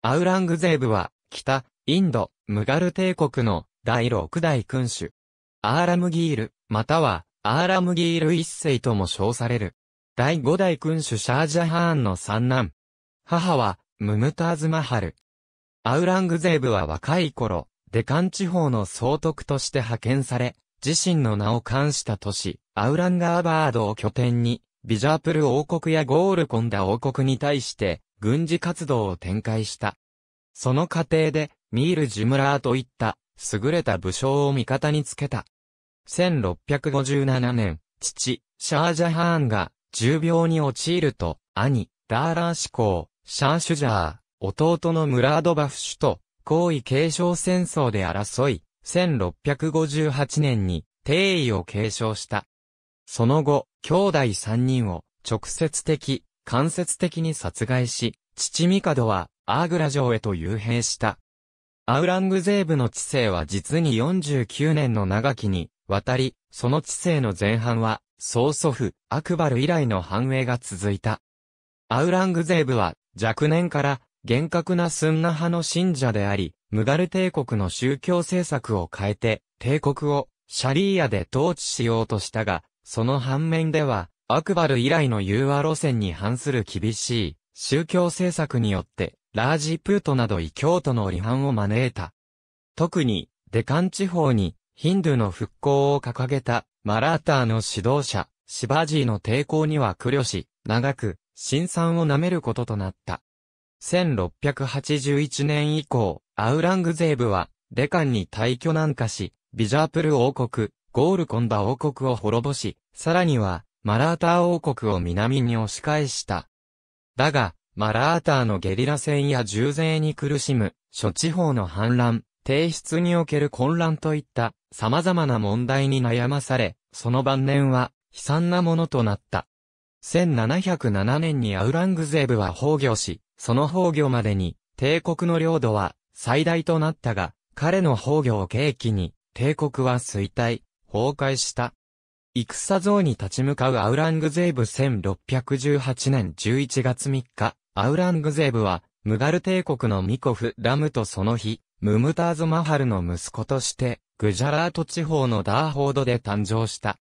アウラングゼーブは、北、インド、ムガル帝国の第六代君主。アーラムギール、または、アーラムギール一世とも称される。第五代君主シャージャハーンの三男。母は、ムムターズマハル。アウラングゼーブは若い頃、デカン地方の総督として派遣され、自身の名を冠した都市、アウランガーバードを拠点に、ビジャープル王国やゴールコンダ王国に対して、軍事活動を展開した。その過程で、ミール・ジムラーといった、優れた武将を味方につけた。1657年、父、シャージャハーンが、重病に陥ると、兄、ダーラー志向、シャーシュジャー、弟のムラードバフ首と、皇位継承戦争で争い、1658年に、帝位を継承した。その後、兄弟3人を、直接的、間接的に殺害し、父ドはアーグラ城へと幽閉した。アウラングゼーブの治世は実に49年の長きに渡り、その治世の前半は、曽祖父、アクバル以来の繁栄が続いた。アウラングゼーブは、若年から、厳格なスンナ派の信者であり、ムガル帝国の宗教政策を変えて、帝国を、シャリーアで統治しようとしたが、その反面では、アクバル以来の融和路線に反する厳しい宗教政策によって、ラージプートなど異教徒の離反を招いた。特に、デカン地方にヒンドゥの復興を掲げたマラーターの指導者、シバジーの抵抗には苦慮し、長く、新産を舐めることとなった。1681年以降、アウラングゼーブは、デカンに退去南下し、ビジャープル王国、ゴールコンダ王国を滅ぼし、さらには、マラーター王国を南に押し返した。だが、マラーターのゲリラ戦や重税に苦しむ、諸地方の反乱、提出における混乱といった様々な問題に悩まされ、その晩年は悲惨なものとなった。1707年にアウラングゼーブは崩御し、その崩御までに帝国の領土は最大となったが、彼の崩御を契機に帝国は衰退、崩壊した。戦像に立ち向かうアウラングゼーブ1618年11月3日、アウラングゼーブは、ムガル帝国のミコフ・ラムとその日、ムムターズ・マハルの息子として、グジャラート地方のダーホードで誕生した。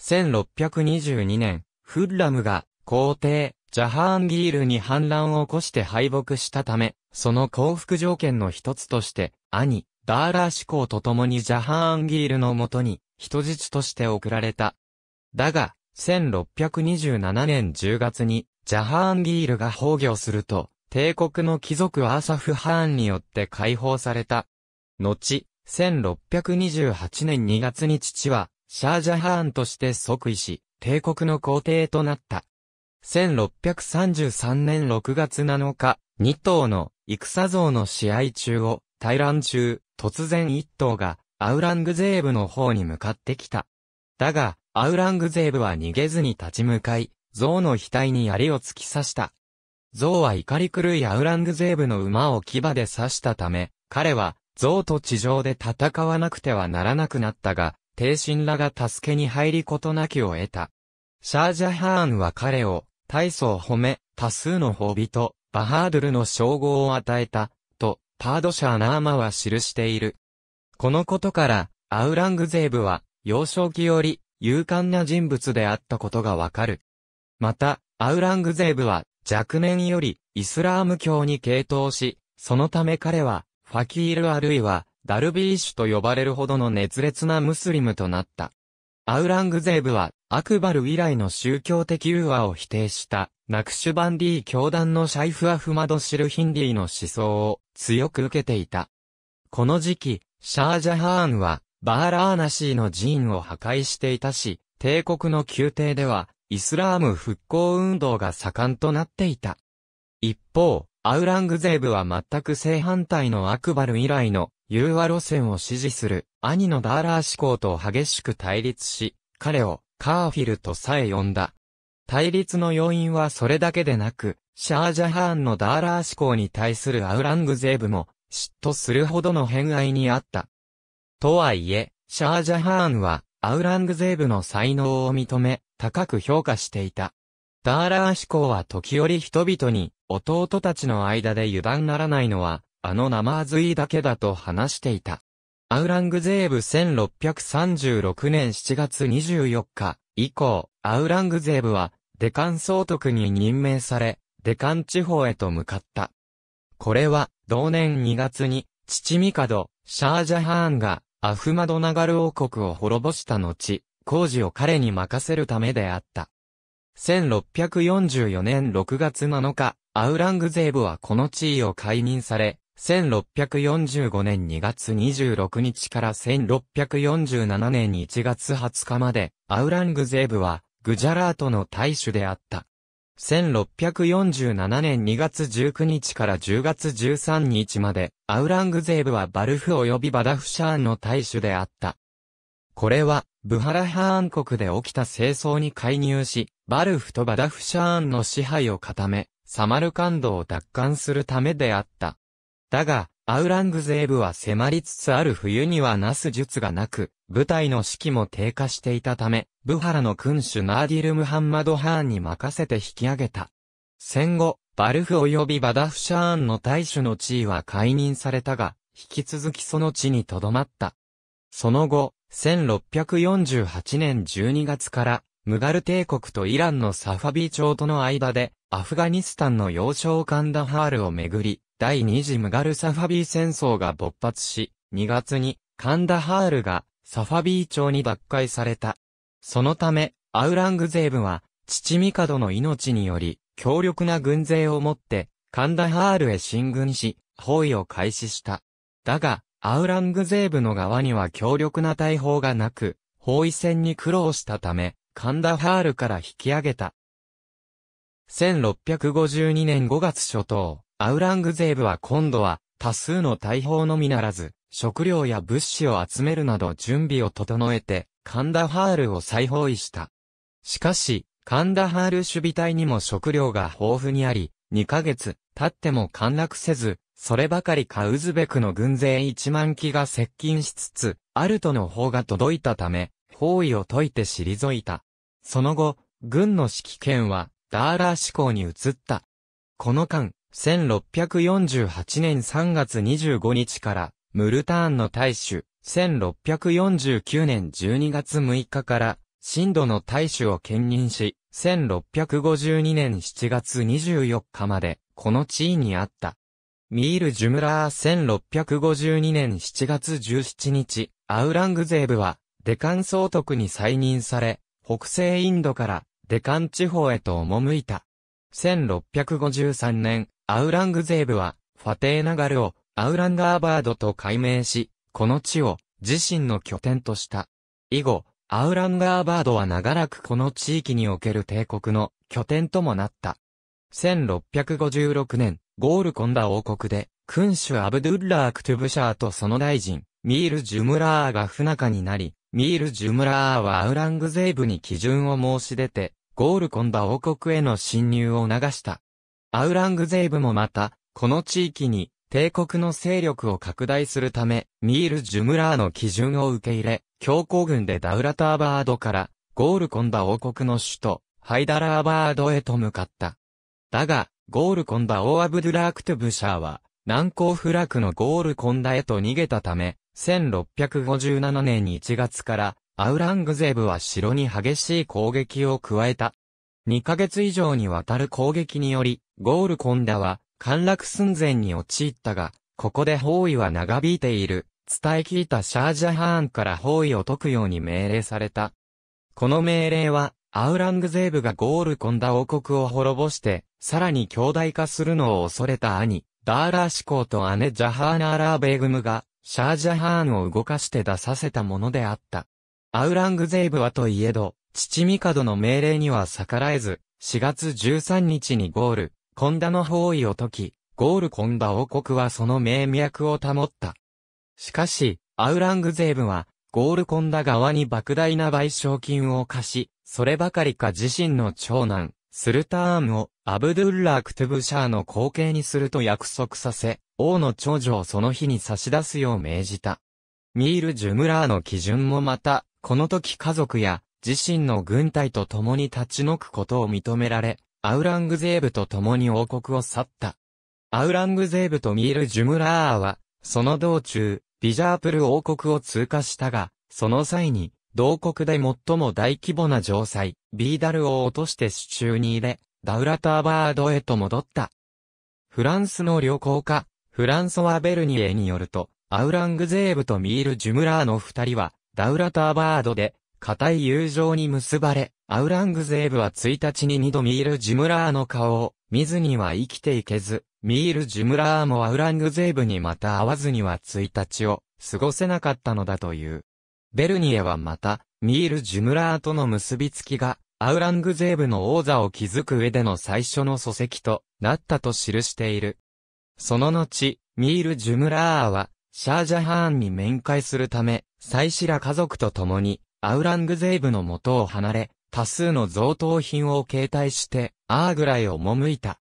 1622年、フッラムが、皇帝、ジャハーンギールに反乱を起こして敗北したため、その降伏条件の一つとして、兄、ダーラー志向と共にジャハーンギールのもとに、人質として送られた。だが、1627年10月に、ジャハーンギールが崩御すると、帝国の貴族アーサフ・ハーンによって解放された。後、1628年2月に父は、シャージャハーンとして即位し、帝国の皇帝となった。1633年6月7日、2頭の戦像の試合中を、対乱中、突然1頭がアウラングゼーブの方に向かってきた。だが、アウラングゼーブは逃げずに立ち向かい、象の額に槍を突き刺した。象は怒り狂いアウラングゼーブの馬を牙で刺したため、彼は象と地上で戦わなくてはならなくなったが、帝神らが助けに入りことなきを得た。シャージャハーンは彼を、大層褒め、多数の褒美と、バハードルの称号を与えた、と、パードシャーナーマは記している。このことから、アウラングゼーブは、幼少期より、勇敢な人物であったことがわかる。また、アウラングゼーブは、若年より、イスラーム教に傾倒し、そのため彼は、ファキールあるいは、ダルビーシュと呼ばれるほどの熱烈なムスリムとなった。アウラングゼーブは、アクバル以来の宗教的融和を否定した、ナクシュバンディ教団のシャイフ・アフマド・シルヒンディの思想を強く受けていた。この時期、シャージャハーンは、バーラーナシーの寺院を破壊していたし、帝国の宮廷では、イスラーム復興運動が盛んとなっていた。一方、アウラングゼーブは全く正反対のアクバル以来の融和路線を支持する兄のダーラー志向と激しく対立し、彼をカーフィルとさえ呼んだ。対立の要因はそれだけでなく、シャージャハーンのダーラー志向に対するアウラングゼーブも嫉妬するほどの偏愛にあった。とはいえ、シャージャハーンは、アウラングゼーブの才能を認め、高く評価していた。ダーラー思考は時折人々に、弟たちの間で油断ならないのは、あのナマーズイだけだと話していた。アウラングゼーブ1636年7月24日以降、アウラングゼーブは、デカン総督に任命され、デカン地方へと向かった。これは、同年2月に、父帝、シャージャハーンが、アフマドナガル王国を滅ぼした後、工事を彼に任せるためであった。1644年6月7日、アウラングゼーブはこの地位を解任され、1645年2月26日から1647年1月20日まで、アウラングゼーブは、グジャラートの大主であった。1647年2月19日から10月13日まで、アウラングゼーブはバルフ及びバダフシャーンの大主であった。これは、ブハラハーン国で起きた清掃に介入し、バルフとバダフシャーンの支配を固め、サマルカンドを奪還するためであった。だが、アウラングゼーブは迫りつつある冬にはなす術がなく、部隊の士気も低下していたため、ブハラの君主ナーディル・ムハンマド・ハーンに任せて引き上げた。戦後、バルフ及びバダフシャーンの大主の地位は解任されたが、引き続きその地に留まった。その後、1648年12月から、ムガル帝国とイランのサファビー朝との間で、アフガニスタンの要衝カンダハールをめぐり、第二次ムガル・サファビー戦争が勃発し、2月にカンダハールがサファビー町に奪回された。そのため、アウラングゼーブは、父ミカドの命により、強力な軍勢を持って、カンダハールへ進軍し、包囲を開始した。だが、アウラングゼーブの側には強力な大砲がなく、包囲戦に苦労したため、カンダハールから引き上げた。1652年5月初頭、アウラングゼーブは今度は、多数の大砲のみならず、食料や物資を集めるなど準備を整えて、カンダハールを再包囲した。しかし、カンダハール守備隊にも食料が豊富にあり、2ヶ月、経っても陥落せず、そればかりかウズベクの軍勢1万機が接近しつつ、アルトの方が届いたため、包囲を解いて退いた。その後、軍の指揮権は、ダーラー志向に移った。この間、1648年3月25日から、ムルターンの大主、1649年12月6日から、新度の大主を兼任し、1652年7月24日まで、この地位にあった。ミール・ジュムラー1652年7月17日、アウラングゼーブは、デカン総督に再任され、北西インドからデカン地方へと赴いた。1653年、アウラングゼーブは、ファテーナガルをアウランガーバードと改名し、この地を自身の拠点とした。以後、アウランガーバードは長らくこの地域における帝国の拠点ともなった。1656年、ゴールコンダ王国で、君主アブドゥッラー・クトゥブシャーとその大臣、ミール・ジュムラーが不仲になり、ミール・ジュムラーはアウラングゼーブに基準を申し出て、ゴールコンダ王国への侵入を促した。アウラングゼーブもまた、この地域に帝国の勢力を拡大するため、ミール・ジュムラーの基準を受け入れ、強行軍でダウラターバードから、ゴールコンダ王国の首都、ハイダラーバードへと向かった。だが、ゴールコンダ王アブドゥラークトゥブシャーは、南高フラクのゴールコンダへと逃げたため、1657年1月から、アウラングゼーブは城に激しい攻撃を加えた。2ヶ月以上にわたる攻撃により、ゴールコンダは陥落寸前に陥ったが、ここで包囲は長引いている、伝え聞いたシャージャハーンから包囲を解くように命令された。この命令は、アウラングゼーブがゴールコンダ王国を滅ぼして、さらに強大化するのを恐れた兄、ダーラーシコーと姉ジャハーナーラーベーグムが、シャージャハーンを動かして出させたものであった。アウラングゼーブはといえど、父ミカドの命令には逆らえず、4月13日にゴール、コンダの包囲を解き、ゴールコンダ王国はその名脈を保った。しかし、アウラングゼーブは、ゴールコンダ側に莫大な賠償金を貸し、そればかりか自身の長男、スルターンをアブドゥッラー・クトゥブシャーの後継にすると約束させ、王の長女をその日に差し出すよう命じた。ミール・ジュムラーの基準もまた、この時家族や自身の軍隊と共に立ち退くことを認められ、アウラングゼーブと共に王国を去った。アウラングゼーブとミール・ジュムラーは、その道中、ビジャープル王国を通過したが、その際に、同国で最も大規模な城塞、ビーダルを落として手中に入れ、ダウラターバードへと戻った。フランスの旅行家、フランソワ・ベルニエによると、アウラングゼーブとミール・ジュムラーの二人は、ダウラターバードで、固い友情に結ばれ、アウラングゼーブは1日に2度ミール・ジムラーの顔を見ずには生きていけず、ミール・ジムラーもアウラングゼーブにまた会わずには1日を過ごせなかったのだという。ベルニエはまた、ミール・ジムラーとの結びつきが、アウラングゼーブの王座を築く上での最初の礎石となったと記している。その後、ミール・ジュムラーは、シャージャハーンに面会するため、サイシラ家族と共に、アウラングゼーブの元を離れ、多数の贈答品を携帯して、アーグラへ赴いた。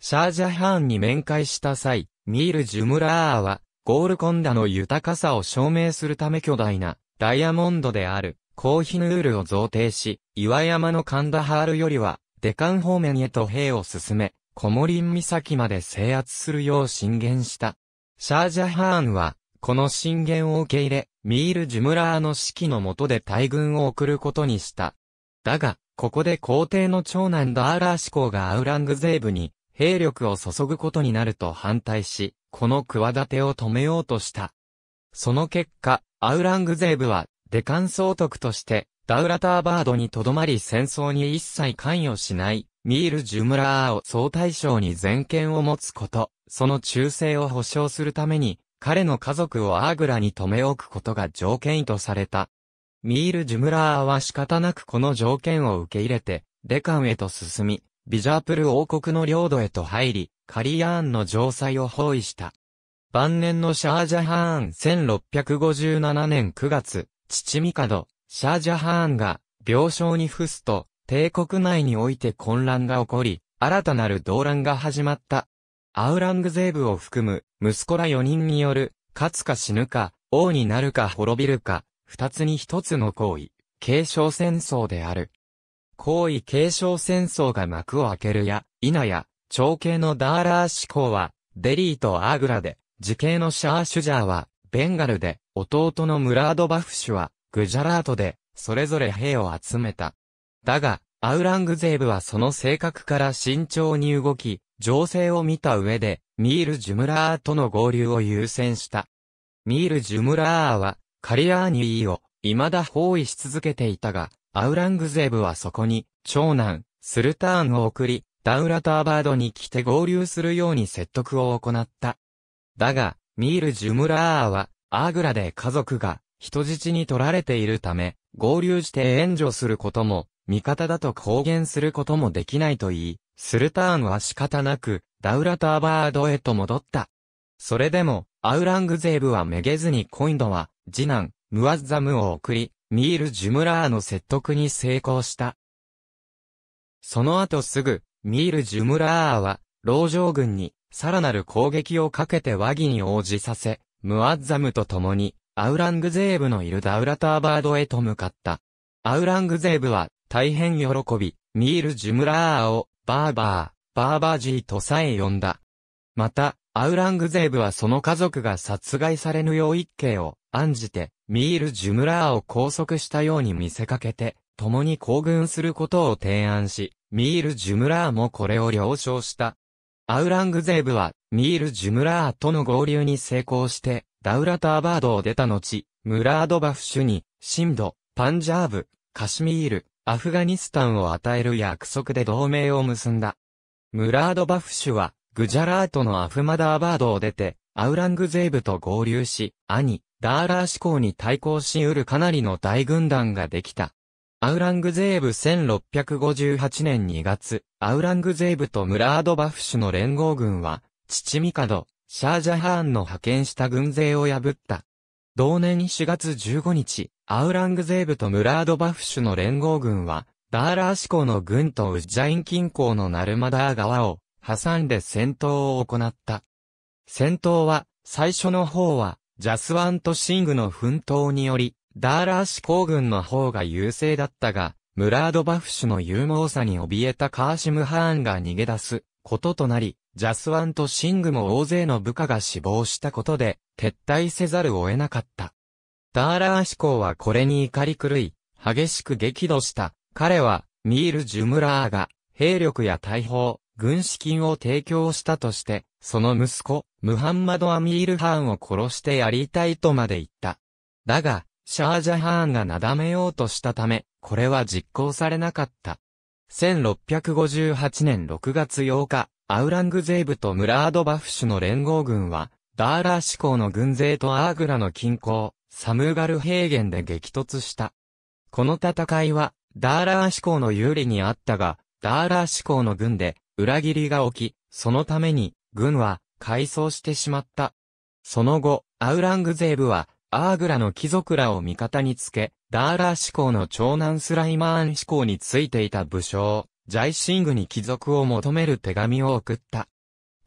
シャージャハーンに面会した際、ミール・ジュムラーは、ゴールコンダの豊かさを証明するため巨大な、ダイヤモンドである、コーヒヌールを贈呈し、岩山のカンダハールよりは、デカン方面へと兵を進め、コモリン岬まで制圧するよう進言した。シャージャハーンは、この進言を受け入れ、ミール・ジュムラーの指揮の下で大軍を送ることにした。だが、ここで皇帝の長男ダーラー志向がアウラングゼーブに兵力を注ぐことになると反対し、この企てを止めようとした。その結果、アウラングゼーブは、デカン総督として、ダウラターバードにとどまり戦争に一切関与しない、ミール・ジュムラーを総大将に全権を持つこと、その忠誠を保障するために、彼の家族をアーグラに留め置くことが条件とされた。ミール・ジュムラーは仕方なくこの条件を受け入れて、デカンへと進み、ビジャープル王国の領土へと入り、カリヤーンの城塞を包囲した。晩年のシャージャハーン1657年9月、父ミカド、シャージャハーンが病床に伏すと、帝国内において混乱が起こり、新たなる動乱が始まった。アウラングゼーブを含む、息子ら4人による、勝つか死ぬか、王になるか滅びるか、二つに一つの行為、継承戦争である。行為継承戦争が幕を開けるや、否や、長兄のダーラー志向は、デリーとアーグラで、時系のシャーシュジャーは、ベンガルで、弟のムラードバフシュは、グジャラートで、それぞれ兵を集めた。だが、アウラングゼーブはその性格から慎重に動き、情勢を見た上で、ミール・ジュムラーとの合流を優先した。ミール・ジュムラーは、カリアーニーを、未だ包囲し続けていたが、アウラングゼーブはそこに、長男、スルターンを送り、ダウラターバードに来て合流するように説得を行った。だが、ミール・ジュムラーは、アーグラで家族が、人質に取られているため、合流して援助することも、味方だと公言することもできないと言い、スルターンは仕方なく、ダウラターバードへと戻った。それでも、アウラングゼーブはめげずに今度は、次男、ムアッザムを送り、ミール・ジュムラーの説得に成功した。その後すぐ、ミール・ジュムラーは、老城軍に、さらなる攻撃をかけて和議に応じさせ、ムアッザムと共に、アウラングゼーブのいるダウラターバードへと向かった。アウラングゼーブは、大変喜び、ミール・ジュムラーをバーバー、バーバージーとさえ呼んだ。また、アウラングゼーブはその家族が殺害されぬよう一計を案じて、ミール・ジュムラーを拘束したように見せかけて、共に行軍することを提案し、ミール・ジュムラーもこれを了承した。アウラングゼーブは、ミール・ジュムラーとの合流に成功して、ダウラターバードを出た後、ムラードバフ主に、シンド、パンジャーブ、カシミール、アフガニスタンを与える約束で同盟を結んだ。ムラード・バフシュは、グジャラートのアフマダーバードを出て、アウラングゼーブと合流し、兄、ダーラー志向に対抗し得るかなりの大軍団ができた。アウラングゼーブ1658年2月、アウラングゼーブとムラード・バフシュの連合軍は、父ミカド、シャージャハーンの派遣した軍勢を破った。同年4月15日、アウラングゼーブとムラードバフシュの連合軍は、ダーラーシコの軍とウッジャイン近郊のナルマダー川を挟んで戦闘を行った。戦闘は、最初の方は、ジャスワンとシングの奮闘により、ダーラーシコ軍の方が優勢だったが、ムラードバフシュの勇猛さに怯えたカーシムハーンが逃げ出すこととなり、ジャスワンとシングも大勢の部下が死亡したことで、撤退せざるを得なかった。ダーラー志向はこれに怒り狂い、激しく激怒した。彼は、ミール・ジュムラーが、兵力や大砲、軍資金を提供したとして、その息子、ムハンマド・アミール・ハーンを殺してやりたいとまで言った。だが、シャージャハーンがなだめようとしたため、これは実行されなかった。1658年6月8日、アウラングゼーブとムラードバフシュの連合軍は、ダーラー志向の軍勢とアーグラの近郊、サムーガル平原で激突した。この戦いは、ダーラー志向の有利にあったが、ダーラー志向の軍で裏切りが起き、そのために軍は改装してしまった。その後、アウラングゼーブはアーグラの貴族らを味方につけ、ダーラー志向の長男スライマーン志向についていた武将、ジャイシングに貴族を求める手紙を送った。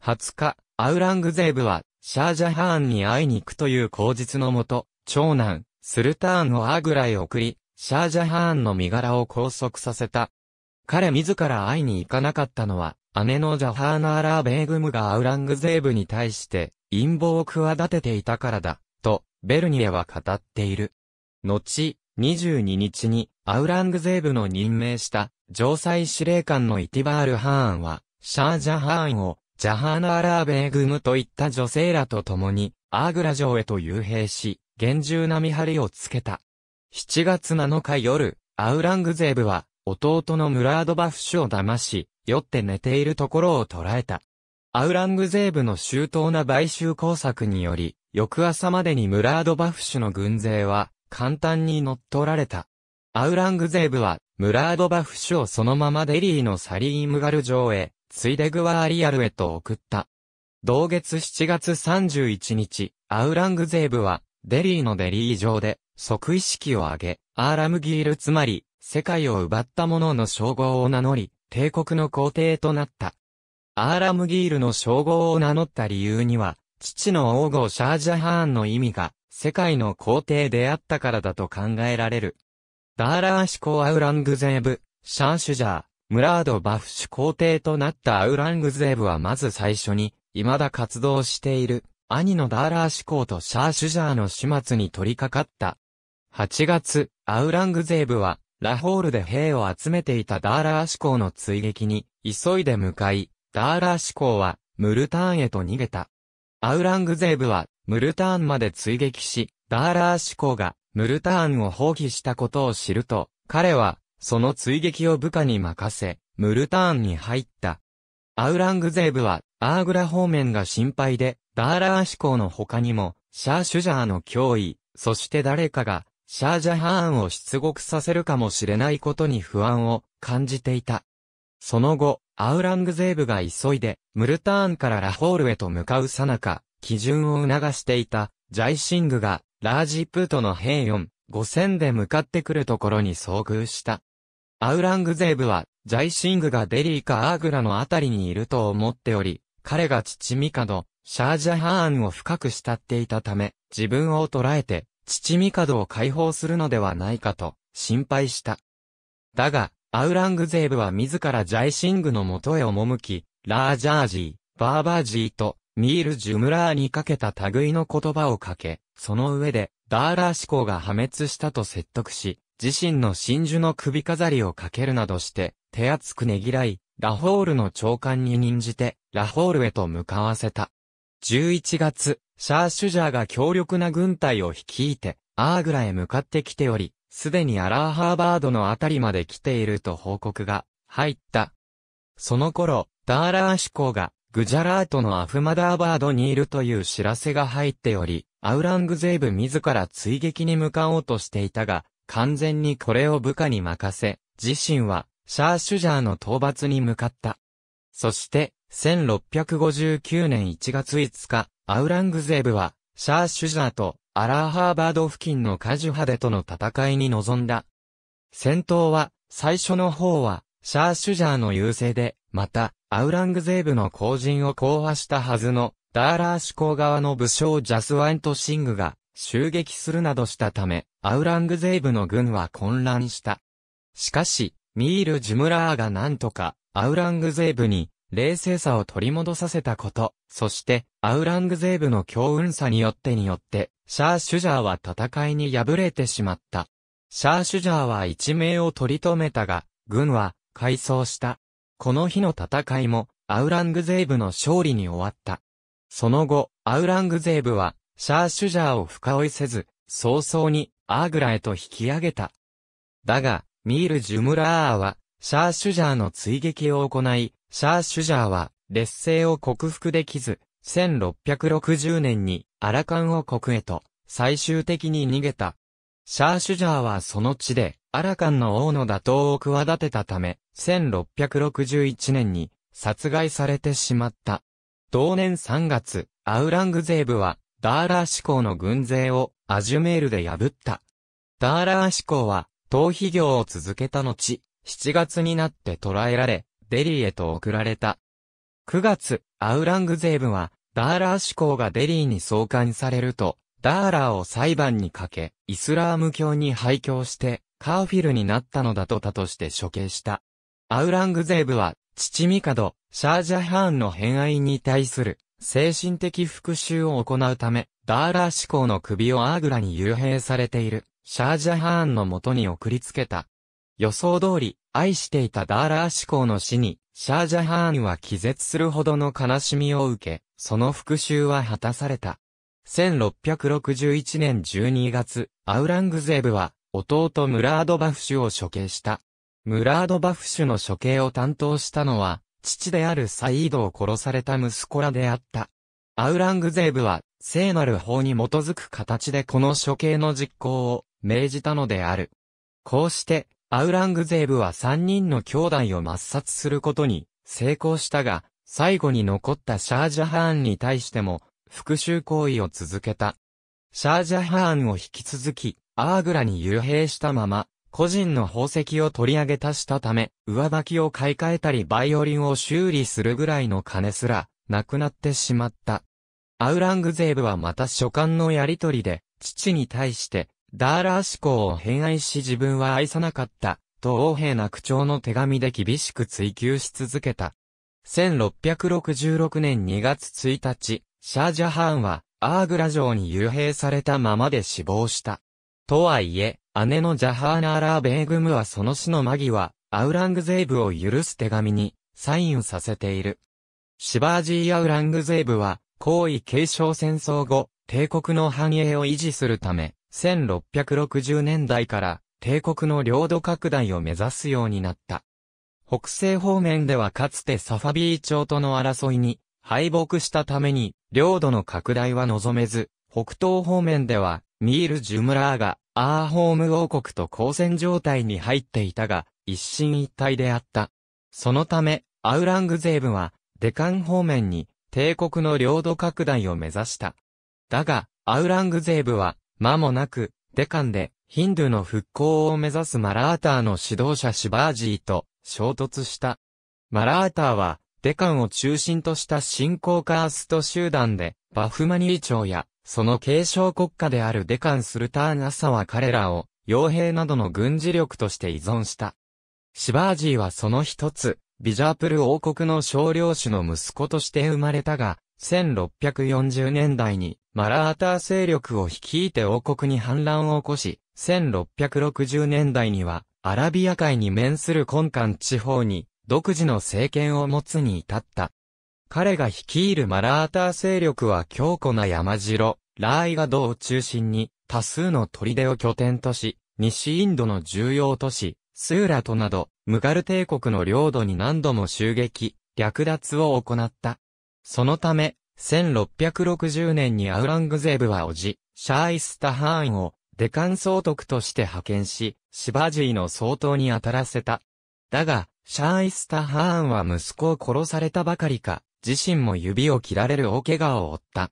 20日、アウラングゼーブは、シャージャハーンに会いに行くという口実のもと、長男、スルターンをアーグラへ送り、シャージャハーンの身柄を拘束させた。彼自ら会いに行かなかったのは、姉のジャハーナーラーベーグムがアウラングゼーブに対して、陰謀を企てていたからだ、と、ベルニエは語っている。後、22日に、アウラングゼーブの任命した、城塞司令官のイティバール・ハーンは、シャージャハーンを、ジャハーナーラーベーグムといった女性らと共に、アーグラ城へと遊兵し、厳重な見張りをつけた。7月7日夜、アウラングゼーブは、弟のムラードバフシュを騙し、酔って寝ているところを捕らえた。アウラングゼーブの周到な買収工作により、翌朝までにムラードバフシュの軍勢は、簡単に乗っ取られた。アウラングゼーブは、ムラードバフシュをそのままデリーのサリームガル城へ、ついでグワーリアルへと送った。同月7月31日、アウラングゼーブは、デリーのデリー上で、即位式を挙げ、アーラムギールつまり、世界を奪った者の称号を名乗り、帝国の皇帝となった。アーラムギールの称号を名乗った理由には、父の王后シャージャハーンの意味が、世界の皇帝であったからだと考えられる。ダーラーシコアウラングゼーブ、シャンシュジャー、ムラード・バフシュ皇帝となったアウラングゼーブはまず最初に、未だ活動している、兄のダーラー志向とシャーシュジャーの始末に取り掛かった。8月、アウラングゼーブは、ラホールで兵を集めていたダーラー志向の追撃に、急いで向かい、ダーラー志向は、ムルターンへと逃げた。アウラングゼーブは、ムルターンまで追撃し、ダーラー志向が、ムルターンを放棄したことを知ると、彼は、その追撃を部下に任せ、ムルターンに入った。アウラングゼーブは、アーグラ方面が心配で、ダーラー思考の他にも、シャーシュジャーの脅威、そして誰かが、シャージャハーンを出獄させるかもしれないことに不安を感じていた。その後、アウラングゼーブが急いで、ムルターンからラホールへと向かうさなか、基準を促していた、ジャイシングが、ラージプートの平四、5000で向かってくるところに遭遇した。アウラングゼーブは、ジャイシングがデリーかアーグラのあたりにいると思っており、彼が父ミカド、シャージャハーンを深く慕っていたため、自分を捕らえて、父帝を解放するのではないかと、心配した。だが、アウラングゼーブは自らジャイシングの元へ赴き、ラージャージー、バーバージーと、ミール・ジュムラーにかけた類の言葉をかけ、その上で、ダーラー思考が破滅したと説得し、自身の真珠の首飾りをかけるなどして、手厚くねぎらい、ラホールの長官に任じて、ラホールへと向かわせた。11月、シャーシュジャーが強力な軍隊を率いて、アーグラへ向かってきており、すでにアラーハーバードのあたりまで来ていると報告が入った。その頃、ダーラー志向がグジャラートのアフマダーバードにいるという知らせが入っており、アウラングゼーブ自ら追撃に向かおうとしていたが、完全にこれを部下に任せ、自身はシャーシュジャーの討伐に向かった。そして、1659年1月5日、アウラングゼーブは、シャーシュジャーとアラーハーバード付近のカジュハデとの戦いに臨んだ。戦闘は、最初の方は、シャーシュジャーの優勢で、また、アウラングゼーブの後陣を降破したはずの、ダーラー志向側の武将ジャスワントシングが、襲撃するなどしたため、アウラングゼーブの軍は混乱した。しかし、ミール・ジュムラーがなんとか、アウラングゼーブに、冷静さを取り戻させたこと、そして、アウラングゼーブの強運さによってによって、シャー・シュジャーは戦いに敗れてしまった。シャー・シュジャーは一命を取り留めたが、軍は、改装した。この日の戦いも、アウラングゼーブの勝利に終わった。その後、アウラングゼーブは、シャー・シュジャーを深追いせず、早々に、アーグラへと引き上げた。だが、ミール・ジュムラーは、シャー・シュジャーの追撃を行い、シャー・シュジャーは、劣勢を克服できず、1660年にアラカン王国へと、最終的に逃げた。シャー・シュジャーはその地で、アラカンの王の打倒を企てたため、1661年に殺害されてしまった。同年3月、アウラングゼーブは、ダーラー志向の軍勢をアジュメールで破った。ダーラー志向は、逃避業を続けた後、7月になって捕らえられ、デリーへと送られた。9月、アウラングゼーブは、ダーラー志向がデリーに送還されると、ダーラーを裁判にかけ、イスラーム教に廃教して、カーフィルになったのだと他として処刑した。アウラングゼーブは、父ミカド、シャージャハーンの偏愛に対する、精神的復讐を行うため、ダーラー志向の首をアーグラに幽閉されている、シャージャハーンの元に送りつけた。予想通り、愛していたダーラー志向の死に、シャージャハーンは気絶するほどの悲しみを受け、その復讐は果たされた。1661年12月、アウラングゼーブは、弟ムラードバフシュを処刑した。ムラードバフシュの処刑を担当したのは、父であるサイードを殺された息子らであった。アウラングゼーブは、聖なる法に基づく形でこの処刑の実行を命じたのである。こうして、アウラングゼーブは3人の兄弟を抹殺することに成功したが、最後に残ったシャージャハーンに対しても復讐行為を続けた。シャージャハーンを引き続き、アーグラに幽閉したまま、個人の宝石を取り上げたしたため、上履きを買い替えたりバイオリンを修理するぐらいの金すら、なくなってしまった。アウラングゼーブはまた書簡のやりとりで、父に対して、ダーラー思考を偏愛し自分は愛さなかった、と王兵な口調の手紙で厳しく追求し続けた。1666年2月1日、シャージャハーンは、アーグラ城に幽閉されたままで死亡した。とはいえ、姉のジャハーナーラーベーグムはその死の間際、アウラングゼーブを許す手紙に、サインさせている。シバージー・アウラングゼーブは、皇位継承戦争後、帝国の繁栄を維持するため、1660年代から帝国の領土拡大を目指すようになった。北西方面ではかつてサファビー朝との争いに敗北したために領土の拡大は望めず、北東方面ではミール・ジュムラーがアーホーム王国と交戦状態に入っていたが、一進一退であった。そのため、アウラングゼーブは、デカン方面に、帝国の領土拡大を目指した。だが、アウラングゼーブは、間もなく、デカンで、ヒンドゥの復興を目指すマラーターの指導者シバージーと衝突した。マラーターは、デカンを中心とした新興カースト集団で、バフマニー朝や、その継承国家であるデカンスルターン・アサは彼らを、傭兵などの軍事力として依存した。シバージーはその一つ、ビジャープル王国の少領主の息子として生まれたが、1640年代にマラーター勢力を率いて王国に反乱を起こし、1660年代には、アラビア海に面する根幹地方に、独自の政権を持つに至った。彼が率いるマラーター勢力は強固な山城、ラーイガドを中心に、多数の砦を拠点とし、西インドの重要都市、スーラトなど、ムガル帝国の領土に何度も襲撃、略奪を行った。そのため、1660年にアウラングゼーブはおじ、シャーイスタハーンを、デカン総督として派遣し、シバジーの総統に当たらせた。だが、シャーイスタハーンは息子を殺されたばかりか、自身も指を切られる大怪我を負った。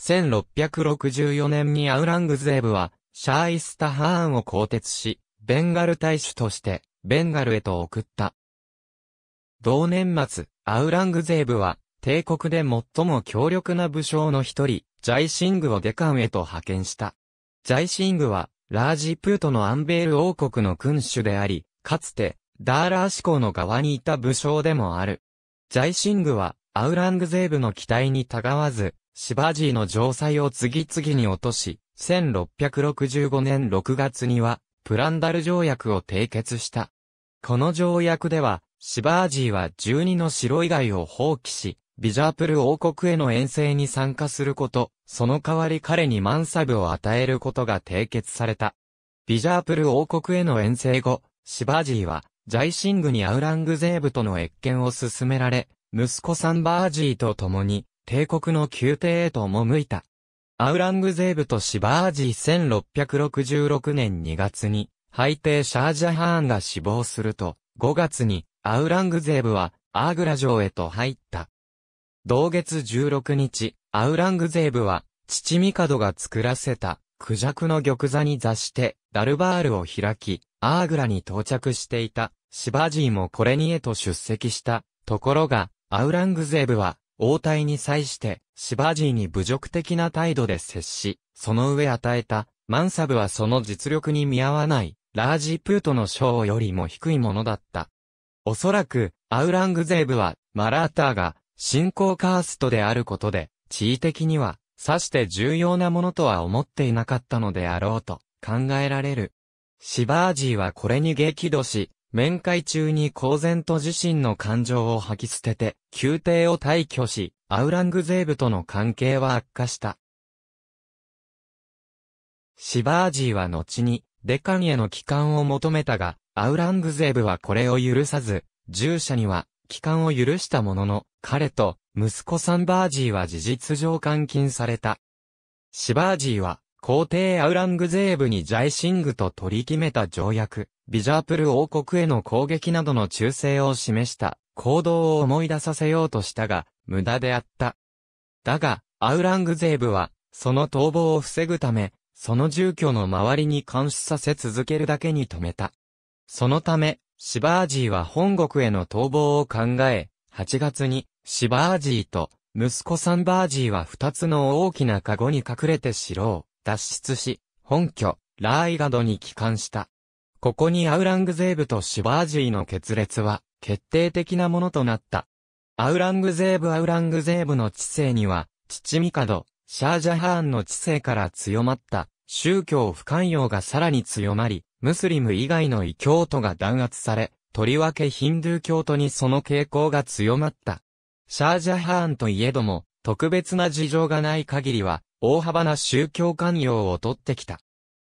1664年にアウラングゼーブは、シャーイスタハーンを更迭し、ベンガル大使として、ベンガルへと送った。同年末、アウラングゼーブは、帝国で最も強力な武将の一人、ジャイシングをデカンへと派遣した。ジャイシングは、ラージプートのアンベール王国の君主であり、かつて、ダーラー志向の側にいた武将でもある。ジャイシングは、アウラングゼーブの期待にたがわず、シバジーの城塞を次々に落とし、1665年6月には、プランダル条約を締結した。この条約では、シバージーは12の城以外を放棄し、ビジャープル王国への遠征に参加すること、その代わり彼にマンサブを与えることが締結された。ビジャープル王国への遠征後、シバージーは、ジャイシングにアウラングゼーブとの越見を進められ、息子サンバージーと共に、帝国の宮廷へと赴いた。アウラングゼーブとシバージー1666年2月に、テ帝シャージャハーンが死亡すると、5月に、アウラングゼーブは、アーグラ城へと入った。同月16日、アウラングゼーブは、父ミカドが作らせた、クジャクの玉座に座して、ダルバールを開き、アーグラに到着していた、シバジーもこれにへと出席した。ところが、アウラングゼーブは、王体に際して、シバジーに侮辱的な態度で接し、その上与えた、マンサブはその実力に見合わない、ラージプートの賞よりも低いものだった。おそらく、アウラングゼーブは、マラーターが、信仰カーストであることで、地位的には、さして重要なものとは思っていなかったのであろうと考えられる。シバージーはこれに激怒し、面会中に公然と自身の感情を吐き捨てて、宮廷を退去し、アウラングゼーブとの関係は悪化した。シバージーは後に、デカンへの帰還を求めたが、アウラングゼーブはこれを許さず、従者には、帰還を許したものの、彼と息子サンバージーは事実上監禁された。シバージーは皇帝アウラングゼーブにジャイシングと取り決めた条約、ビジャープル王国への攻撃などの忠誠を示した行動を思い出させようとしたが、無駄であった。だが、アウラングゼーブは、その逃亡を防ぐため、その住居の周りに監視させ続けるだけに止めた。そのため、シバージーは本国への逃亡を考え、8月にシバージーと、息子サンバージーは二つの大きなカゴに隠れて城を脱出し、本拠、ラーイガドに帰還した。ここにアウラングゼーブとシバージーの決裂は決定的なものとなった。アウラングゼーブアウラングゼーブの知性には、父ミカド、シャージャハーンの知性から強まった宗教不寛容がさらに強まり、ムスリム以外の異教徒が弾圧され、とりわけヒンドゥー教徒にその傾向が強まった。シャージャハーンといえども、特別な事情がない限りは、大幅な宗教関与を取ってきた。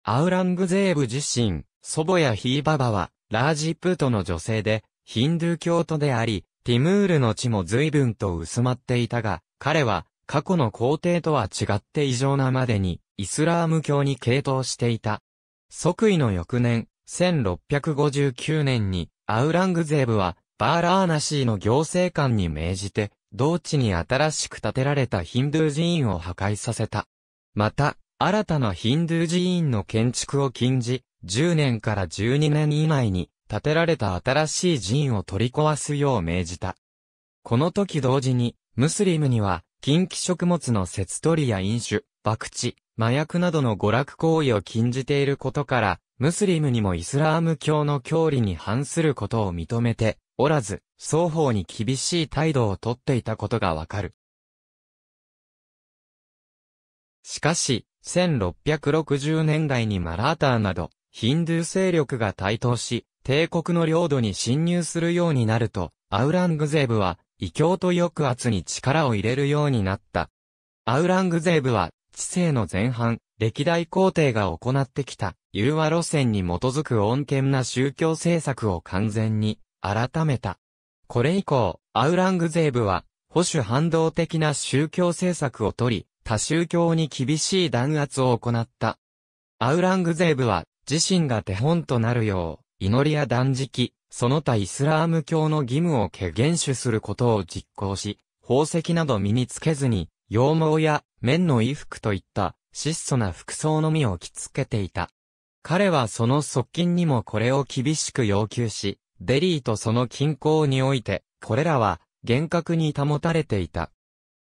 アウラングゼーブ自身、祖母やヒーババは、ラージプートの女性で、ヒンドゥー教徒であり、ティムールの地も随分と薄まっていたが、彼は、過去の皇帝とは違って異常なまでに、イスラーム教に傾倒していた。即位の翌年、1659年に、アウラングゼーブは、バーラーナシーの行政官に命じて、同地に新しく建てられたヒンドゥー寺院を破壊させた。また、新たなヒンドゥー寺院の建築を禁じ、10年から12年以内に建てられた新しい寺院を取り壊すよう命じた。この時同時に、ムスリムには、禁忌食物の節取りや飲酒、博打、麻薬などの娯楽行為を禁じていることから、ムスリムにもイスラーム教の教理に反することを認めて、おらず、双方に厳しい態度をとっていたことがわかる。しかし、1660年代にマラーターなど、ヒンドゥー勢力が台頭し、帝国の領土に侵入するようになると、アウラングゼーブは、異教と抑圧に力を入れるようになった。アウラングゼーブは、知性の前半、歴代皇帝が行ってきた、融和路線に基づく穏健な宗教政策を完全に改めた。これ以降、アウラングゼーブは、保守反動的な宗教政策をとり、他宗教に厳しい弾圧を行った。アウラングゼーブは、自身が手本となるよう、祈りや断食、その他イスラーム教の義務を軽減守することを実行し、宝石など身につけずに、羊毛や綿の衣服といった質素な服装のみを着付けていた。彼はその側近にもこれを厳しく要求し、デリーとその近郊において、これらは厳格に保たれていた。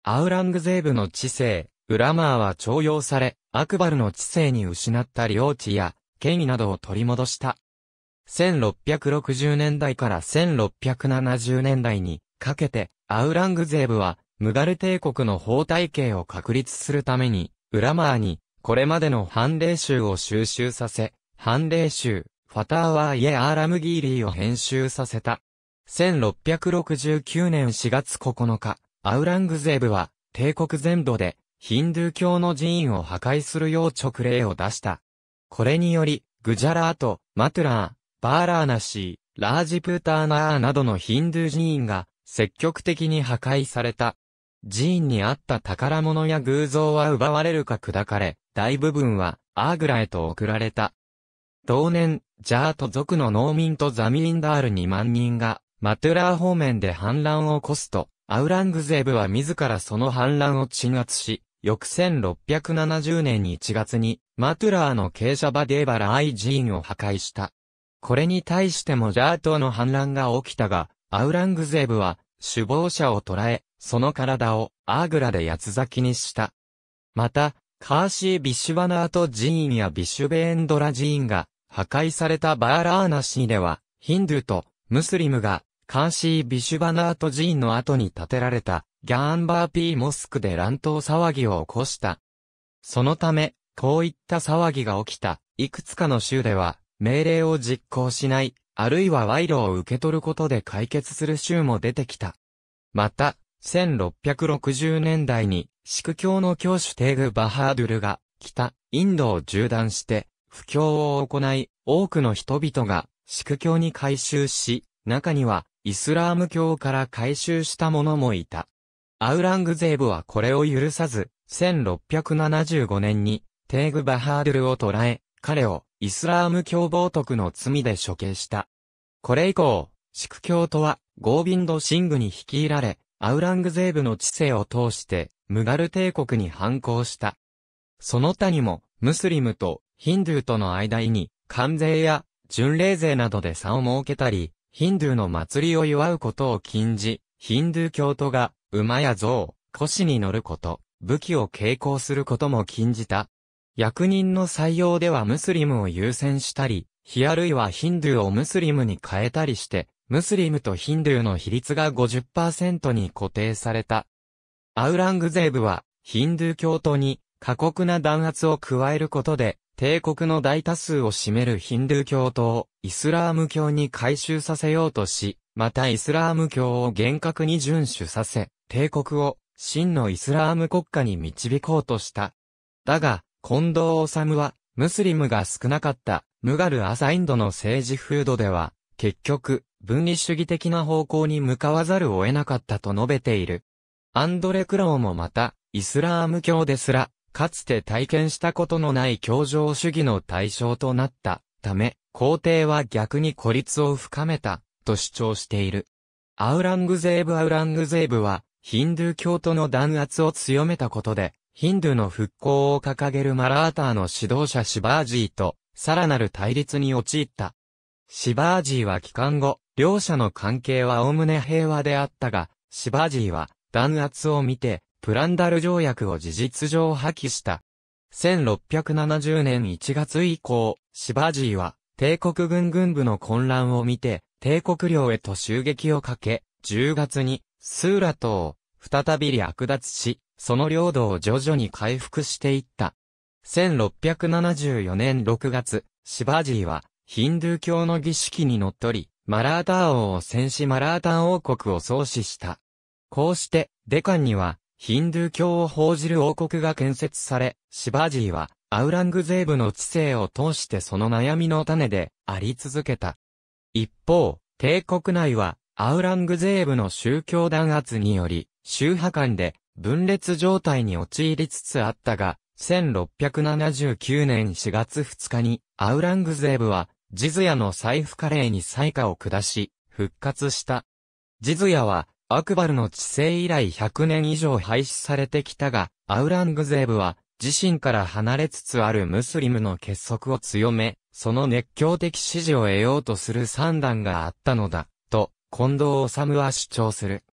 アウラングゼーブの知性、ウラマーは徴用され、アクバルの知性に失った領地や、権威などを取り戻した。1660年代から1670年代にかけて、アウラングゼーブは、ムガル帝国の法体系を確立するために、ウラマーに、これまでの判例集を収集させ、判例集、ファターワーイエ・アーラムギーリーを編集させた。1669年4月9日、アウラングゼーブは、帝国全土で、ヒンドゥー教の寺院を破壊するよう勅令を出した。これにより、グジャラート、マトゥラー、バーラーナシー、ラージプーターナーなどのヒンドゥー寺院が、積極的に破壊された。寺院にあった宝物や偶像は奪われるか砕かれ、大部分は、アーグラへと送られた。同年、ジャート族の農民とザミンダール2万人が、マトゥラー方面で反乱を起こすと、アウラングゼーブは自らその反乱を鎮圧し、翌1670年1月に、マトゥラーの傾斜場デーバラアイ寺院を破壊した。これに対してもジャートの反乱が起きたが、アウラングゼーブは、首謀者を捕らえ、その体を、アーグラで八つ咲きにした。また、カーシー・ビシュワナート寺院やビシュベーンドラ寺院が、破壊されたバーラーナシーでは、ヒンドゥーとムスリムが、カンシー・ビシュバナート寺院の後に建てられた、ギャーンバーピーモスクで乱闘騒ぎを起こした。そのため、こういった騒ぎが起きた、いくつかの州では、命令を実行しない、あるいは賄賂を受け取ることで解決する州も出てきた。また、1660年代に、宿教の教主テーグ・バハードゥルが、北、インドを縦断して、布教を行い、多くの人々が、宿教に改宗し、中には、イスラーム教から改宗した者もいた。アウラングゼーブはこれを許さず、1675年に、テーグ・バハードゥルを捕らえ、彼を、イスラーム教冒徳の罪で処刑した。これ以降、宿教とは、ゴービンド・シングに率いられ、アウラングゼーブの知性を通して、ムガル帝国に反抗した。その他にも、ムスリムとヒンドゥーとの間に、関税や巡礼税などで差を設けたり、ヒンドゥーの祭りを祝うことを禁じ、ヒンドゥー教徒が馬や象、腰に乗ること、武器を携行することも禁じた。役人の採用ではムスリムを優先したり、ヒアルイはヒンドゥーをムスリムに変えたりして、ムスリムとヒンドゥーの比率が50%に固定された。アウラングゼーブは、ヒンドゥー教徒に過酷な弾圧を加えることで、帝国の大多数を占めるヒンドゥー教とイスラーム教に改修させようとし、またイスラーム教を厳格に遵守させ、帝国を真のイスラーム国家に導こうとした。だが、近藤治は、ムスリムが少なかったムガル・アサインドの政治風土では、結局、分離主義的な方向に向かわざるを得なかったと述べている。アンドレ・クローもまた、イスラーム教ですら、かつて体験したことのない教場主義の対象となったため、皇帝は逆に孤立を深めたと主張している。アウラングゼーブ・アウラングゼーブは、ヒンドゥー教徒の弾圧を強めたことで、ヒンドゥーの復興を掲げるマラーターの指導者シバージーと、さらなる対立に陥った。シバージーは帰還後、両者の関係はおおむね平和であったが、シバージーは弾圧を見て、プランダル条約を事実上破棄した。1670年1月以降、シバジーは帝国軍軍部の混乱を見て、帝国領へと襲撃をかけ、10月にスーラ島を再び略奪し、その領土を徐々に回復していった。1674年6月、シバジーはヒンドゥー教の儀式に則り、マラーター王を戦死マラータン王国を創始した。こうして、デカンには、ヒンドゥー教を報じる王国が建設され、シバジーは、アウラングゼーブの知性を通してその悩みの種であり続けた。一方、帝国内は、アウラングゼーブの宗教弾圧により、宗派間で分裂状態に陥りつつあったが、1679年4月2日に、アウラングゼーブは、ジズヤの財布カレーに採火を下し、復活した。ジズヤは、アクバルの治世以来100年以上廃止されてきたが、アウラングゼーブは、自身から離れつつあるムスリムの結束を強め、その熱狂的支持を得ようとする算段があったのだ、と、近藤治は主張する。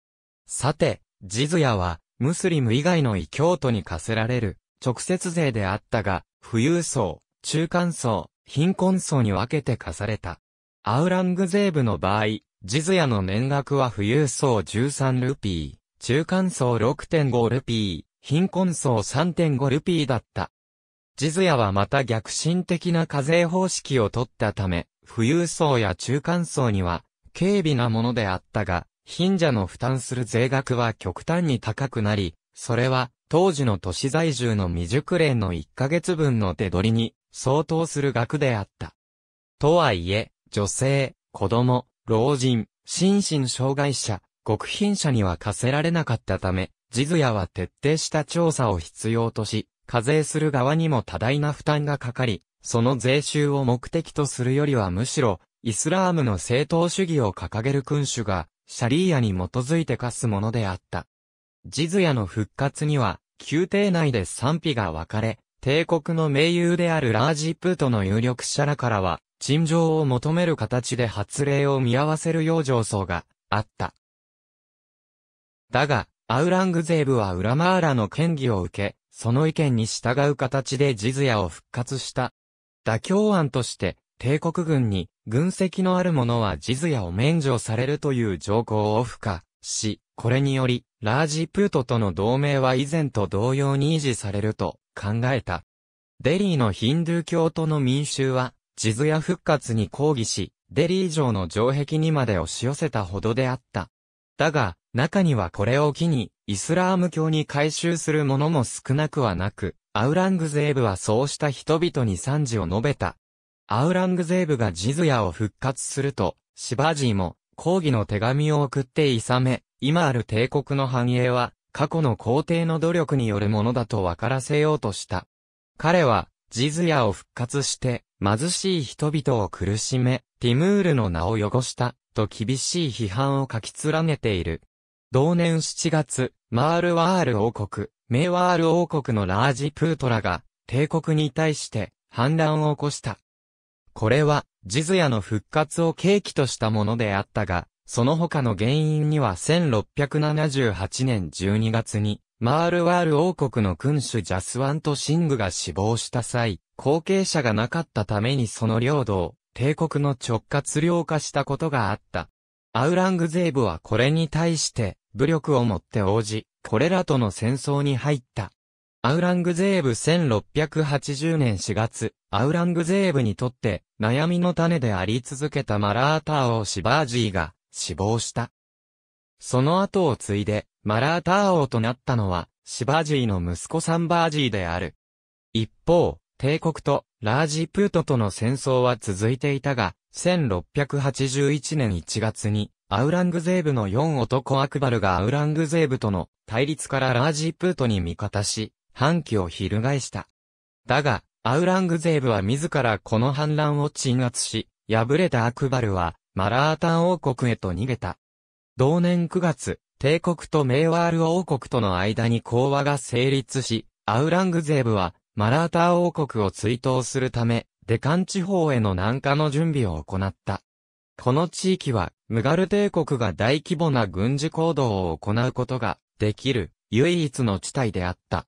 さて、ジズヤは、ムスリム以外の異教徒に課せられる、直接税であったが、富裕層、中間層、貧困層に分けて課された。アウラングゼーブの場合、ジズヤの年額は富裕層13ルピー、中間層6.5ルピー、貧困層3.5ルピーだった。ジズヤはまた逆進的な課税方式を取ったため、富裕層や中間層には、軽微なものであったが、貧者の負担する税額は極端に高くなり、それは、当時の都市在住の未熟練の1ヶ月分の手取りに、相当する額であった。とはいえ、女性、子供、老人、心身障害者、極貧者には課せられなかったため、ジズヤは徹底した調査を必要とし、課税する側にも多大な負担がかかり、その税収を目的とするよりはむしろ、イスラームの正当主義を掲げる君主が、シャリーヤに基づいて課すものであった。ジズヤの復活には、宮廷内で賛否が分かれ、帝国の盟友であるラージプートの有力者らからは、陳情を求める形で発令を見合わせるよう上層があった。だが、アウラングゼーブはウラマーラの権威を受け、その意見に従う形でジズヤを復活した。妥協案として、帝国軍に、軍籍のある者はジズヤを免除されるという条項を付加し、これにより、ラージプートとの同盟は以前と同様に維持されると考えた。デリーのヒンドゥー教徒の民衆は、地図や復活に抗議し、デリー城の城壁にまで押し寄せたほどであった。だが、中にはこれを機に、イスラーム教に改宗する者も少なくはなく、アウラングゼーブはそうした人々に賛辞を述べた。アウラングゼーブがジズヤを復活すると、シバジーも抗議の手紙を送っていさめ、今ある帝国の繁栄は、過去の皇帝の努力によるものだと分からせようとした。彼は、ジズヤを復活して、貧しい人々を苦しめ、ティムールの名を汚した、と厳しい批判を書き連ねている。同年7月、マールワール王国、メーワール王国のラージプートラが、帝国に対して反乱を起こした。これは、ジズヤの復活を契機としたものであったが、その他の原因には1678年12月に、マールワール王国の君主ジャスワント・シングが死亡した際、後継者がなかったためにその領土を帝国の直轄領化したことがあった。アウラングゼーブはこれに対して武力をもって応じ、これらとの戦争に入った。アウラングゼーブ1680年4月、アウラングゼーブにとって悩みの種であり続けたマラーター王シバージーが死亡した。その後を継いでマラーター王となったのは、シバジーの息子サンバージーである。一方、帝国とラージプートとの戦争は続いていたが、1681年1月に、アウラングゼーブの4男アクバルがアウラングゼーブとの対立からラージプートに味方し、反旗を翻した。だが、アウラングゼーブは自らこの反乱を鎮圧し、敗れたアクバルは、マラータン王国へと逃げた。同年9月、帝国とメーワール王国との間に講和が成立し、アウラングゼーブは、マラーター王国を追悼するため、デカン地方への南下の準備を行った。この地域は、ムガル帝国が大規模な軍事行動を行うことができる唯一の地帯であった。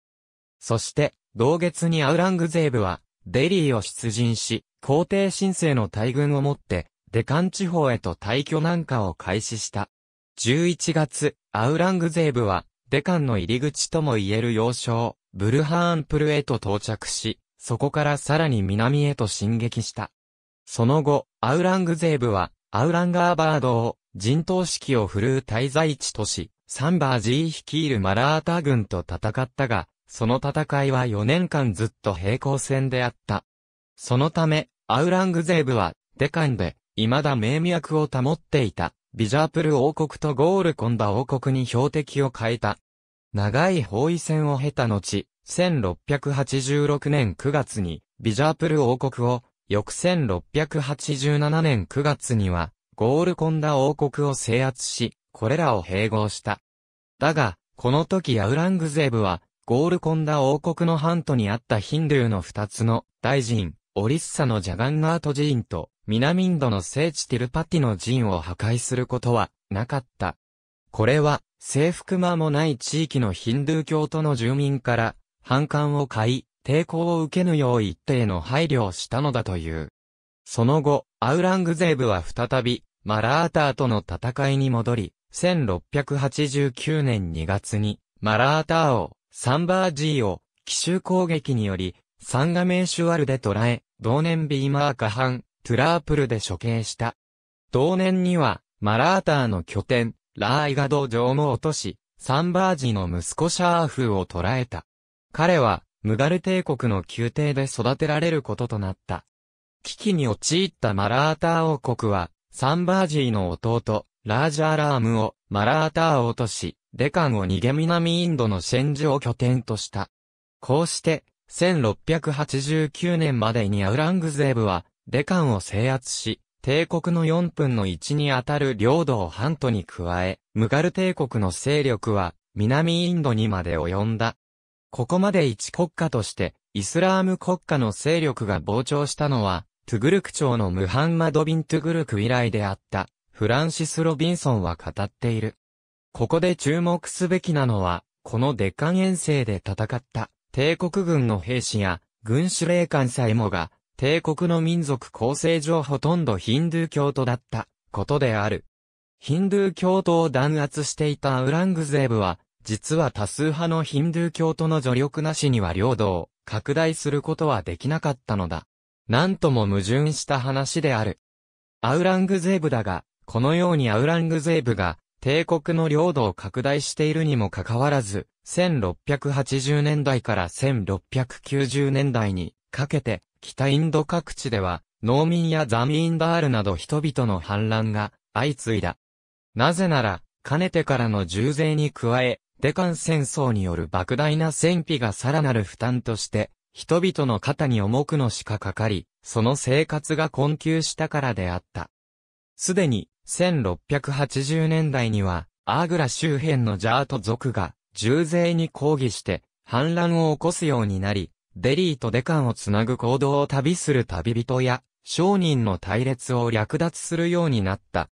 そして、同月にアウラングゼーブは、デリーを出陣し、皇帝申請の大軍をもって、デカン地方へと退去南下を開始した。11月、アウラングゼーブは、デカンの入り口とも言える要衝、ブルハーンプルへと到着し、そこからさらに南へと進撃した。その後、アウラングゼーブは、アウランガーバードを、陣頭指揮を振るう滞在地とし、サンバージー率いるマラータ軍と戦ったが、その戦いは4年間ずっと平行線であった。そのため、アウラングゼーブは、デカンで、未だ名脈を保っていた。ビジャープル王国とゴールコンダ王国に標的を変えた。長い包囲戦を経た後、1686年9月にビジャープル王国を、翌1687年9月には、ゴールコンダ王国を制圧し、これらを併合した。だが、この時ヤウラングゼーブは、ゴールコンダ王国の半島にあったヒンドゥーの二つの大臣、オリッサのジャガンガート寺院と、南インドの聖地ティルパティの寺院を破壊することは、なかった。これは、征服間もない地域のヒンドゥー教徒の住民から、反感を買い、抵抗を受けぬよう一定の配慮をしたのだという。その後、アウラングゼーブは再び、マラーターとの戦いに戻り、1689年2月に、マラーターを、サンバージーを、奇襲攻撃により、サンガメーシュアルで捕らえ、同年ビーマーカハン、トゥラープルで処刑した。同年には、マラーターの拠点、ラーイガド城も落とし、サンバージの息子シャーフを捕らえた。彼は、ムガル帝国の宮廷で育てられることとなった。危機に陥ったマラーター王国は、サンバージーの弟、ラージャーラームをマラーター王とし、デカンを逃げ南インドのシェンジを拠点とした。こうして、1689年までにアウラングゼーブは、デカンを制圧し、帝国の4分の1にあたる領土を半島に加え、ムガル帝国の勢力は、南インドにまで及んだ。ここまで一国家として、イスラーム国家の勢力が膨張したのは、トゥグルク朝のムハンマド・ビン・トゥグルク以来であった、フランシス・ロビンソンは語っている。ここで注目すべきなのは、このデカン遠征で戦った帝国軍の兵士や軍司令官さえもが、帝国の民族構成上ほとんどヒンドゥー教徒だったことである。ヒンドゥー教徒を弾圧していたウラングゼーブは、実は多数派のヒンドゥー教徒の助力なしには領土を拡大することはできなかったのだ。なんとも矛盾した話である。アウラングゼーブだが、このようにアウラングゼーブが帝国の領土を拡大しているにもかかわらず、1680年代から1690年代にかけて、北インド各地では、農民やザミンダールなど人々の反乱が相次いだ。なぜなら、かねてからの重税に加え、デカン戦争による莫大な戦費がさらなる負担として、人々の肩に重くのしかかかり、その生活が困窮したからであった。すでに、1680年代には、アーグラ周辺のジャート族が、重税に抗議して反乱を起こすようになり、デリーとデカンをつなぐ行動を旅する旅人や商人の隊列を略奪するようになった。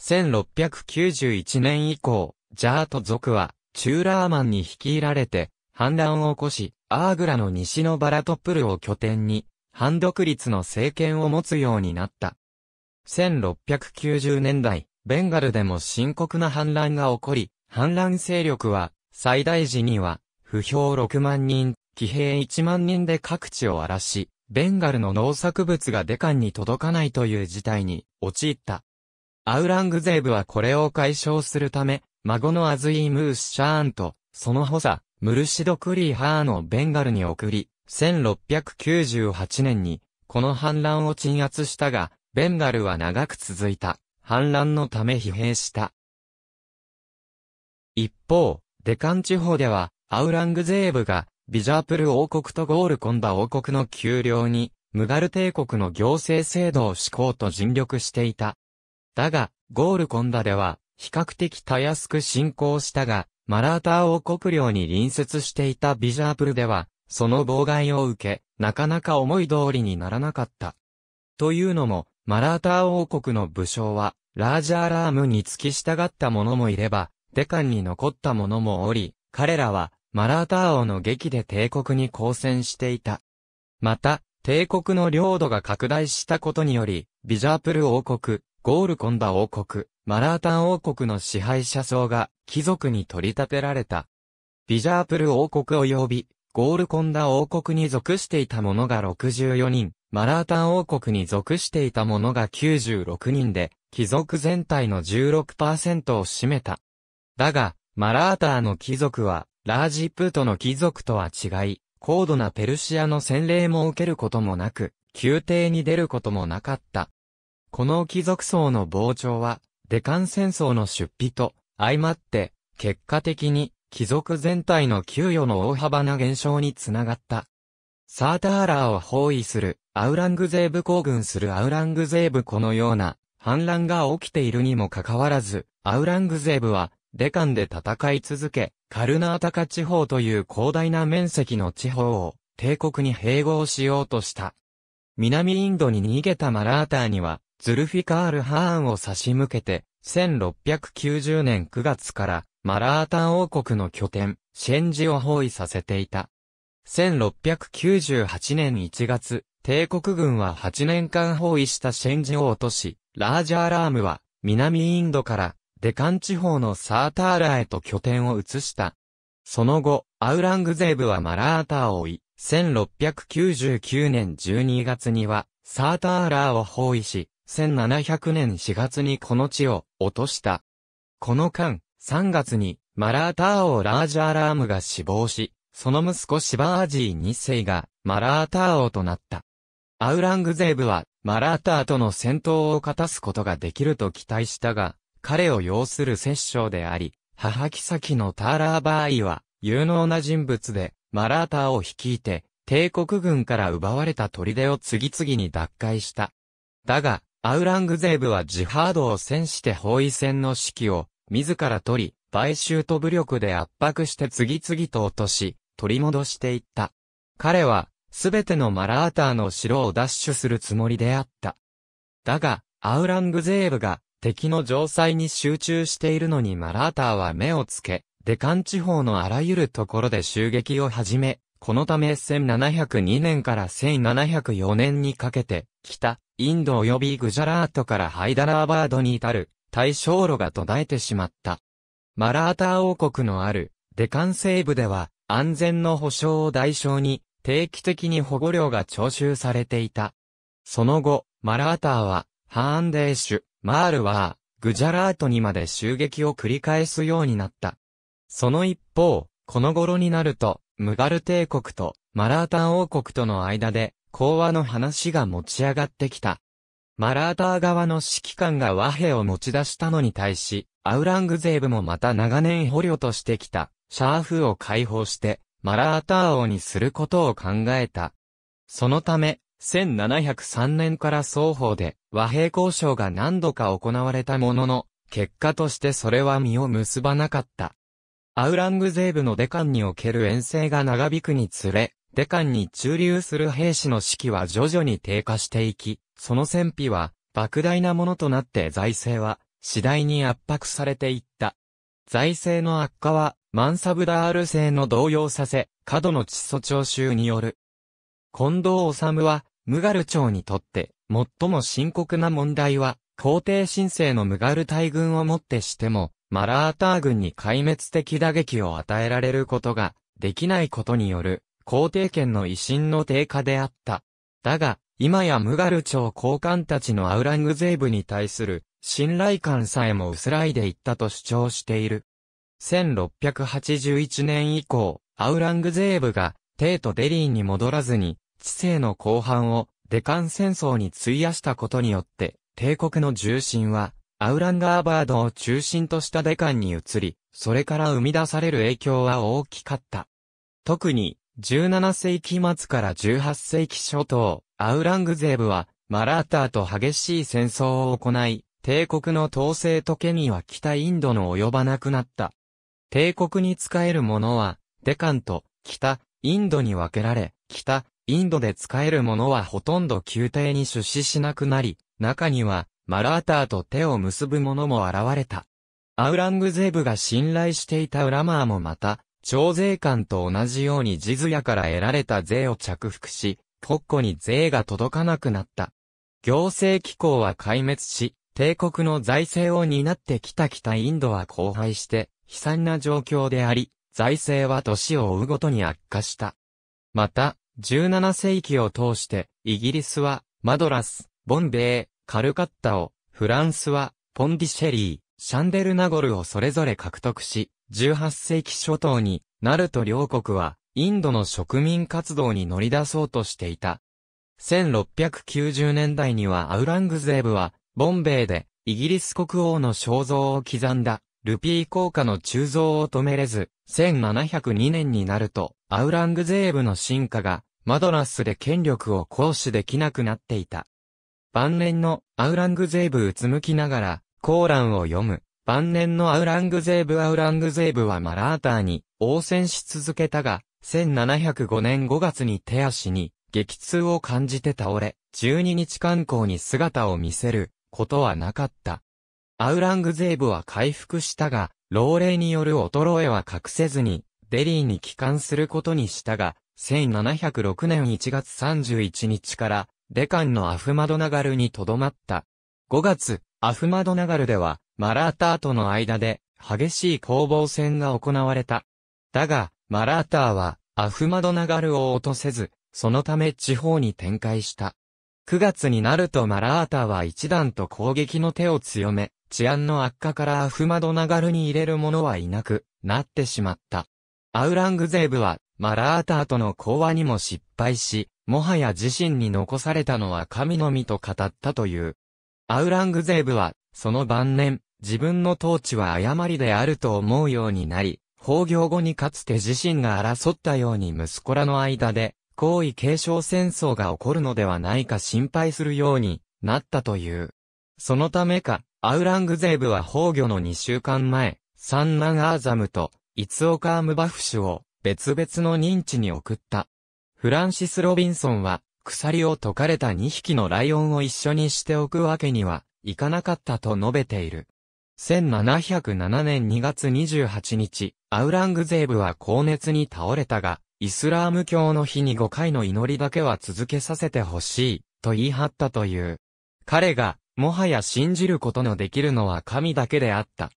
1691年以降、ジャート族はチューラーマンに率いられて反乱を起こし、アーグラの西のバラトプルを拠点に反独立の政権を持つようになった。1690年代、ベンガルでも深刻な反乱が起こり、反乱勢力は最大時には、不評6万人、騎兵1万人で各地を荒らし、ベンガルの農作物がデカンに届かないという事態に陥った。アウラングゼーブはこれを解消するため、孫のアズイムース・シャーンと、その補佐、ムルシド・クリーハーンをベンガルに送り、1698年に、この反乱を鎮圧したが、ベンガルは長く続いた。反乱のため疲弊した。一方、デカン地方では、アウラングゼーブが、ビジャープル王国とゴールコンダ王国の丘陵に、ムガル帝国の行政制度を施行と尽力していた。だが、ゴールコンダでは、比較的たやすく進行したが、マラーター王国領に隣接していたビジャープルでは、その妨害を受け、なかなか思い通りにならなかった。というのも、マラーター王国の武将は、ラージャーラームに付き従った者もいれば、デカンに残った者もおり、彼らはマラーター王の劇で帝国に交戦していた。また、帝国の領土が拡大したことにより、ビジャープル王国、ゴールコンダ王国、マラータン王国の支配者層が貴族に取り立てられた。ビジャープル王国及び、ゴールコンダ王国に属していた者が64人、マラータン王国に属していた者が96人で、貴族全体の16%を占めた。だが、マラーターの貴族は、ラージプートの貴族とは違い、高度なペルシアの洗礼も受けることもなく、宮廷に出ることもなかった。この貴族層の膨張は、デカン戦争の出費と、相まって、結果的に、貴族全体の給与の大幅な減少につながった。サーターラーを包囲する、アウラングゼーブ行軍するアウラングゼーブこのような、反乱が起きているにもかかわらず、アウラングゼーブは、デカンで戦い続け、カルナータカ地方という広大な面積の地方を帝国に併合しようとした。南インドに逃げたマラーターには、ズルフィカール・ハーンを差し向けて、1690年9月からマラーター王国の拠点、シェンジを包囲させていた。1698年1月、帝国軍は8年間包囲したシェンジを落とし、ラージャーラームは南インドからデカン地方のサーターラへと拠点を移した。その後、アウラングゼーブはマラーターを追い、1699年12月には、サーターラーを包囲し、1700年4月にこの地を落とした。この間、3月に、マラーター王ラージャーラームが死亡し、その息子シバージー2世が、マラーター王となった。アウラングゼーブは、マラーターとの戦闘を勝たすことができると期待したが、彼を要する摂政であり、母妃のターラーバーイは、有能な人物で、マラーターを率いて、帝国軍から奪われた砦を次々に奪回した。だが、アウラングゼーブはジハードを戦して包囲戦の指揮を、自ら取り、買収と武力で圧迫して次々と落とし、取り戻していった。彼は、すべてのマラーターの城を奪取するつもりであった。だが、アウラングゼーブが、敵の城塞に集中しているのにマラーターは目をつけ、デカン地方のあらゆるところで襲撃を始め、このため1702年から1704年にかけて、北、インド及びグジャラートからハイダラーバードに至る、対象路が途絶えてしまった。マラーター王国のある、デカン西部では、安全の保障を代償に、定期的に保護料が徴収されていた。その後、マラーターは、ハーンデーシュ、マールは、グジャラートにまで襲撃を繰り返すようになった。その一方、この頃になると、ムガル帝国とマラータン王国との間で、講和の話が持ち上がってきた。マラーター側の指揮官が和平を持ち出したのに対し、アウラングゼーブもまた長年捕虜としてきた、シャーフを解放して、マラーター王にすることを考えた。そのため、1703年から双方で和平交渉が何度か行われたものの、結果としてそれは実を結ばなかった。アウラングゼーブのデカンにおける遠征が長引くにつれ、デカンに駐留する兵士の士気は徐々に低下していき、その戦費は莫大なものとなって財政は次第に圧迫されていった。財政の悪化はマンサブダール制の動揺させ、過度の窒素徴収による近藤治は、ムガル朝にとって、最も深刻な問題は、皇帝申請のムガル大軍をもってしても、マラーター軍に壊滅的打撃を与えられることが、できないことによる、皇帝権の威信の低下であった。だが、今やムガル朝高官たちのアウラングゼーブに対する信頼感さえも薄らいでいったと主張している。1681年以降、アウラングゼーブが、帝都デリーに戻らずに、治世の後半をデカン戦争に費やしたことによって、帝国の重心は、アウランガーバードを中心としたデカンに移り、それから生み出される影響は大きかった。特に、17世紀末から18世紀初頭、アウラングゼーブは、マラーターと激しい戦争を行い、帝国の統制と権威は北インドの及ばなくなった。帝国に仕える者は、デカンと北インドに分けられ、北インドで使えるものはほとんど宮廷に出資しなくなり、中には、マラーターと手を結ぶ者も現れた。アウラングゼーブが信頼していたウラマーもまた、徴税官と同じようにジズヤから得られた税を着服し、国庫に税が届かなくなった。行政機構は壊滅し、帝国の財政を担ってきた北インドは荒廃して、悲惨な状況であり、財政は年を追うごとに悪化した。また、17世紀を通して、イギリスは、マドラス、ボンベイ、カルカッタを、フランスは、ポンディシェリー、シャンデルナゴルをそれぞれ獲得し、18世紀初頭になると両国は、インドの植民活動に乗り出そうとしていた。1690年代にはアウラングゼーブは、ボンベイで、イギリス国王の肖像を刻んだ、ルピー効果の鋳造を止めれず、1702年になると、アウラングゼーブの進化が、マドラスで権力を行使できなくなっていた。晩年のアウラングゼーブうつむきながら、コーランを読む。晩年のアウラングゼーブアウラングゼーブはマラーターに応戦し続けたが、1705年5月に手足に激痛を感じて倒れ、12日観光に姿を見せることはなかった。アウラングゼーブは回復したが、老齢による衰えは隠せずに、デリーに帰還することにしたが、1706年1月31日から、デカンのアフマドナガルに留まった。5月、アフマドナガルでは、マラーターとの間で、激しい攻防戦が行われた。だが、マラーターは、アフマドナガルを落とせず、そのため地方に展開した。9月になるとマラーターは一段と攻撃の手を強め、治安の悪化からアフマドナガルに入れる者はいなくなってしまった。アウラングゼーブはマラーターとの講話にも失敗し、もはや自身に残されたのは神のみと語ったという。アウラングゼーブは、その晩年、自分の統治は誤りであると思うようになり、崩御後にかつて自身が争ったように息子らの間で、皇位継承戦争が起こるのではないか心配するようになったという。そのためか、アウラングゼーブは崩御の2週間前、三男アーザムと、イツオカームバフシュを、別々の認知に送った。フランシス・ロビンソンは、鎖を解かれた2匹のライオンを一緒にしておくわけにはいかなかったと述べている。1707年2月28日、アウラングゼーブは高熱に倒れたが、イスラーム教の日に5回の祈りだけは続けさせてほしい、と言い張ったという。彼が、もはや信じることのできるのは神だけであった。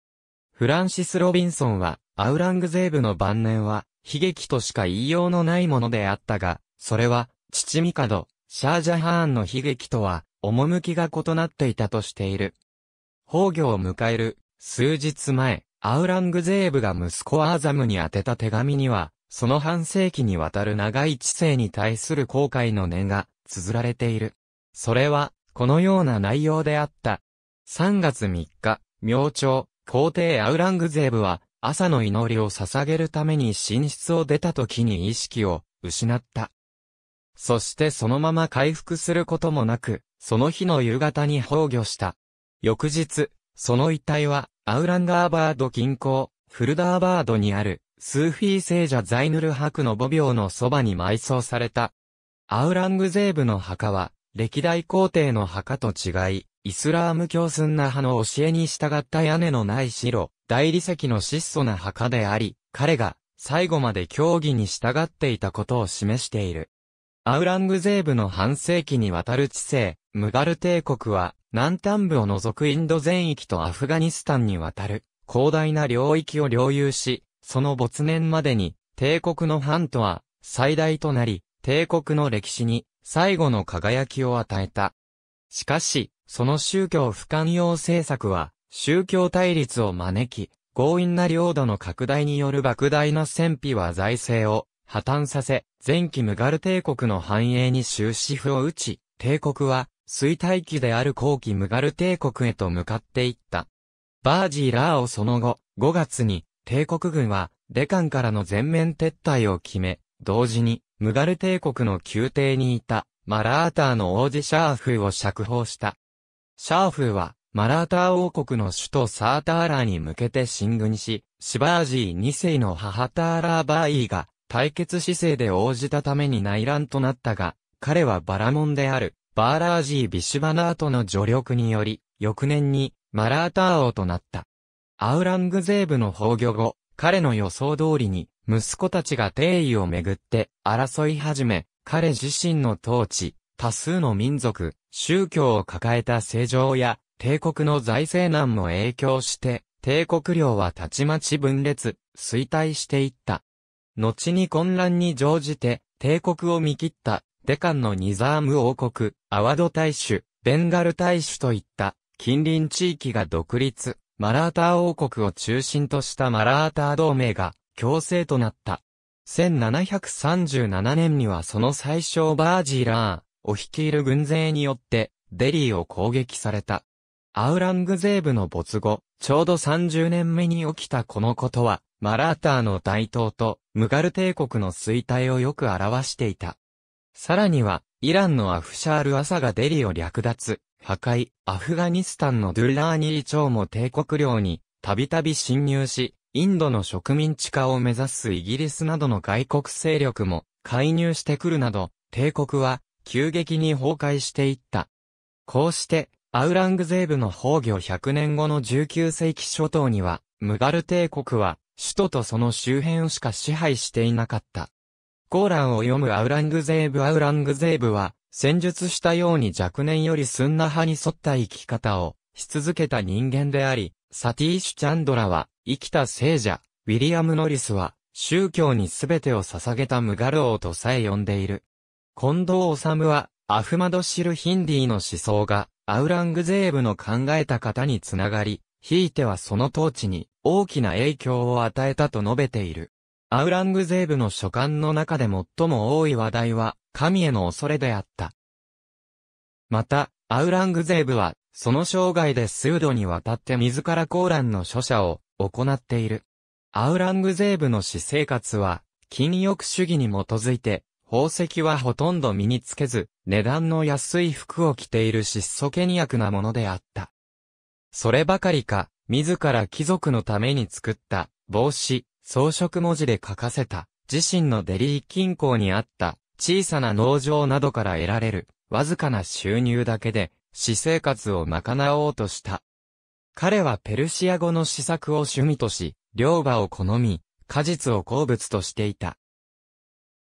フランシス・ロビンソンは、アウラングゼーブの晩年は、悲劇としか言いようのないものであったが、それは、父ミカド、シャージャハーンの悲劇とは、趣が異なっていたとしている。宝御を迎える、数日前、アウラングゼーブが息子アーザムに宛てた手紙には、その半世紀にわたる長い知性に対する後悔の念が綴られている。それは、このような内容であった。3月3日、明朝、皇帝アウラングゼーブは、朝の祈りを捧げるために寝室を出た時に意識を失った。そしてそのまま回復することもなく、その日の夕方に崩御した。翌日、その遺体は、アウランガーバード近郊、フルダーバードにある、スーフィー聖者ザイヌル博の墓廟のそばに埋葬された。アウラングゼーブの墓は、歴代皇帝の墓と違い、イスラーム教スンナ派の教えに従った屋根のない城、大理石の質素な墓であり、彼が最後まで教義に従っていたことを示している。アウラングゼーブの半世紀にわたる知性、ムガル帝国は南端部を除くインド全域とアフガニスタンにわたる広大な領域を領有し、その没年までに帝国の藩とは最大となり、帝国の歴史に最後の輝きを与えた。しかし、その宗教不寛容政策は、宗教対立を招き、強引な領土の拡大による莫大な戦費は財政を破綻させ、前期ムガル帝国の繁栄に終止符を打ち、帝国は衰退期である後期ムガル帝国へと向かっていった。バージーラーをその後、5月に帝国軍はデカンからの全面撤退を決め、同時にムガル帝国の宮廷にいたマラーターの王子シャーフーを釈放した。シャーフーはマラーター王国の首都サーターラーに向けて進軍し、シバージー2世の母ターラーバーイーが対決姿勢で応じたために内乱となったが、彼はバラモンであるバーラージー・ビシュバナートの助力により、翌年にマラーター王となった。アウラングゼーブの崩御後、彼の予想通りに、息子たちが定位をめぐって争い始め、彼自身の統治、多数の民族、宗教を抱えた政情や帝国の財政難も影響して、帝国領はたちまち分裂、衰退していった。後に混乱に乗じて、帝国を見切った、デカンのニザーム王国、アワド大衆、ベンガル大衆といった、近隣地域が独立、マラーター王国を中心としたマラーター同盟が、強制となった。1737年にはその最小バージーラーを率いる軍勢によって、デリーを攻撃された。アウラングゼーブの没後、ちょうど30年目に起きたこのことは、マラーターの台頭と、ムガル帝国の衰退をよく表していた。さらには、イランのアフシャール・アサがデリを略奪、破壊、アフガニスタンのドゥラーニー朝も帝国領に、たびたび侵入し、インドの植民地化を目指すイギリスなどの外国勢力も介入してくるなど、帝国は急激に崩壊していった。こうして、アウラングゼーブの崩御100年後の19世紀初頭には、ムガル帝国は、首都とその周辺しか支配していなかった。コーランを読むアウラングゼーブアウラングゼーブは、戦術したように若年よりスンナ派に沿った生き方をし続けた人間であり、サティーシュ・チャンドラは、生きた聖者、ウィリアム・ノリスは、宗教に全てを捧げたムガル王とさえ呼んでいる。近藤治は、アフマド・シル・ヒンディの思想が、アウラングゼーブの考えた方につながり、ひいてはその統治に大きな影響を与えたと述べている。アウラングゼーブの書簡の中で最も多い話題は、神への恐れであった。また、アウラングゼーブは、その生涯で数度にわたって自らコーランの書写を行っている。アウラングゼーブの私生活は、禁欲主義に基づいて、宝石はほとんど身につけず、値段の安い服を着ている質素倹約なものであった。そればかりか、自ら貴族のために作った帽子、装飾文字で書かせた、自身のデリー近郊にあった小さな農場などから得られる、わずかな収入だけで、私生活を賄おうとした。彼はペルシア語の試作を趣味とし、両馬を好み、果実を好物としていた。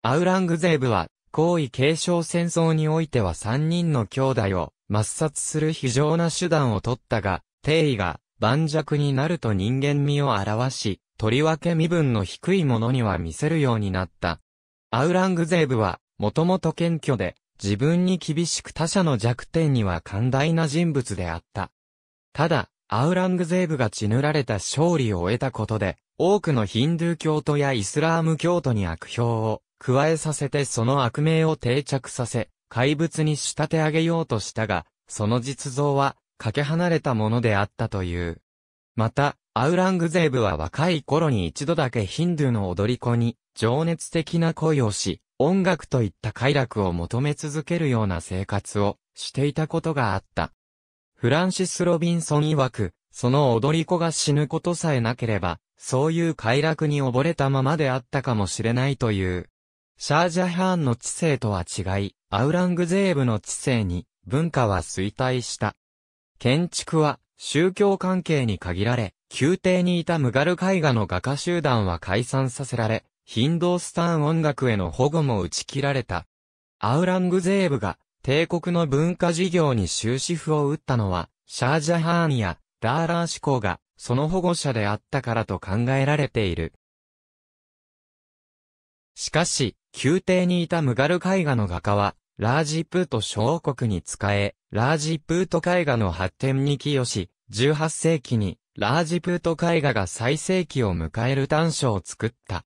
アウラングゼーブは、皇位継承戦争においては3人の兄弟を抹殺する非常な手段を取ったが、帝位が盤石になると人間味を表し、とりわけ身分の低い者には見せるようになった。アウラングゼーブは、もともと謙虚で、自分に厳しく他者の弱点には寛大な人物であった。ただ、アウラングゼーブが血塗られた勝利を得たことで、多くのヒンドゥー教徒やイスラーム教徒に悪評を加えさせてその悪名を定着させ、怪物に仕立て上げようとしたが、その実像は、かけ離れたものであったという。また、アウラングゼーブは若い頃に一度だけヒンドゥーの踊り子に、情熱的な恋をし、音楽といった快楽を求め続けるような生活をしていたことがあった。フランシス・ロビンソン曰く、その踊り子が死ぬことさえなければ、そういう快楽に溺れたままであったかもしれないという。シャージャハーンの知性とは違い、アウラングゼーブの知性に文化は衰退した。建築は宗教関係に限られ、宮廷にいたムガル絵画の画家集団は解散させられ、ヒンドースタン音楽への保護も打ち切られた。アウラングゼーブが帝国の文化事業に終止符を打ったのは、シャージャハーンやダーラー志向がその保護者であったからと考えられている。しかし、宮廷にいたムガル絵画の画家は、ラージプート諸王国に仕え、ラージプート絵画の発展に寄与し、18世紀に、ラージプート絵画が最盛期を迎える短所を作った。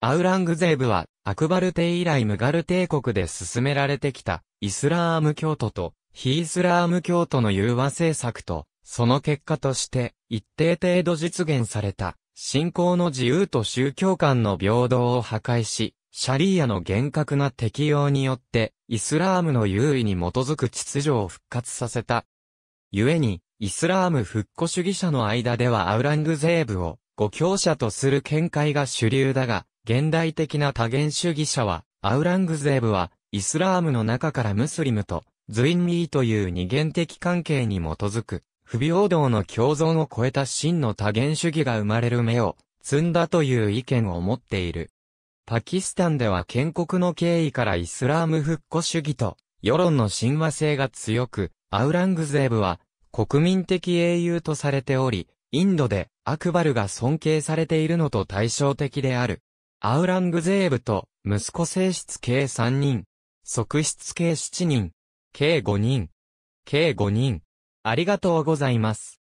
アウラングゼーブは、アクバルテ以来ムガル帝国で進められてきた、イスラーム教徒と、ヒイスラーム教徒の融和政策と、その結果として、一定程度実現された、信仰の自由と宗教間の平等を破壊し、シャリーアの厳格な適用によって、イスラームの優位に基づく秩序を復活させた。故に、イスラーム復古主義者の間ではアウラングゼーブを、ご教者とする見解が主流だが、現代的な多元主義者は、アウラングゼーブは、イスラームの中からムスリムと、ズインミーという二元的関係に基づく、不平等の共存を超えた真の多元主義が生まれる目を積んだという意見を持っている。パキスタンでは建国の経緯からイスラーム復古主義と世論の親和性が強く、アウラングゼーブは国民的英雄とされており、インドでアクバルが尊敬されているのと対照的である。アウラングゼーブと息子性質計3人、側室計7人、計5人、計5人。ありがとうございます。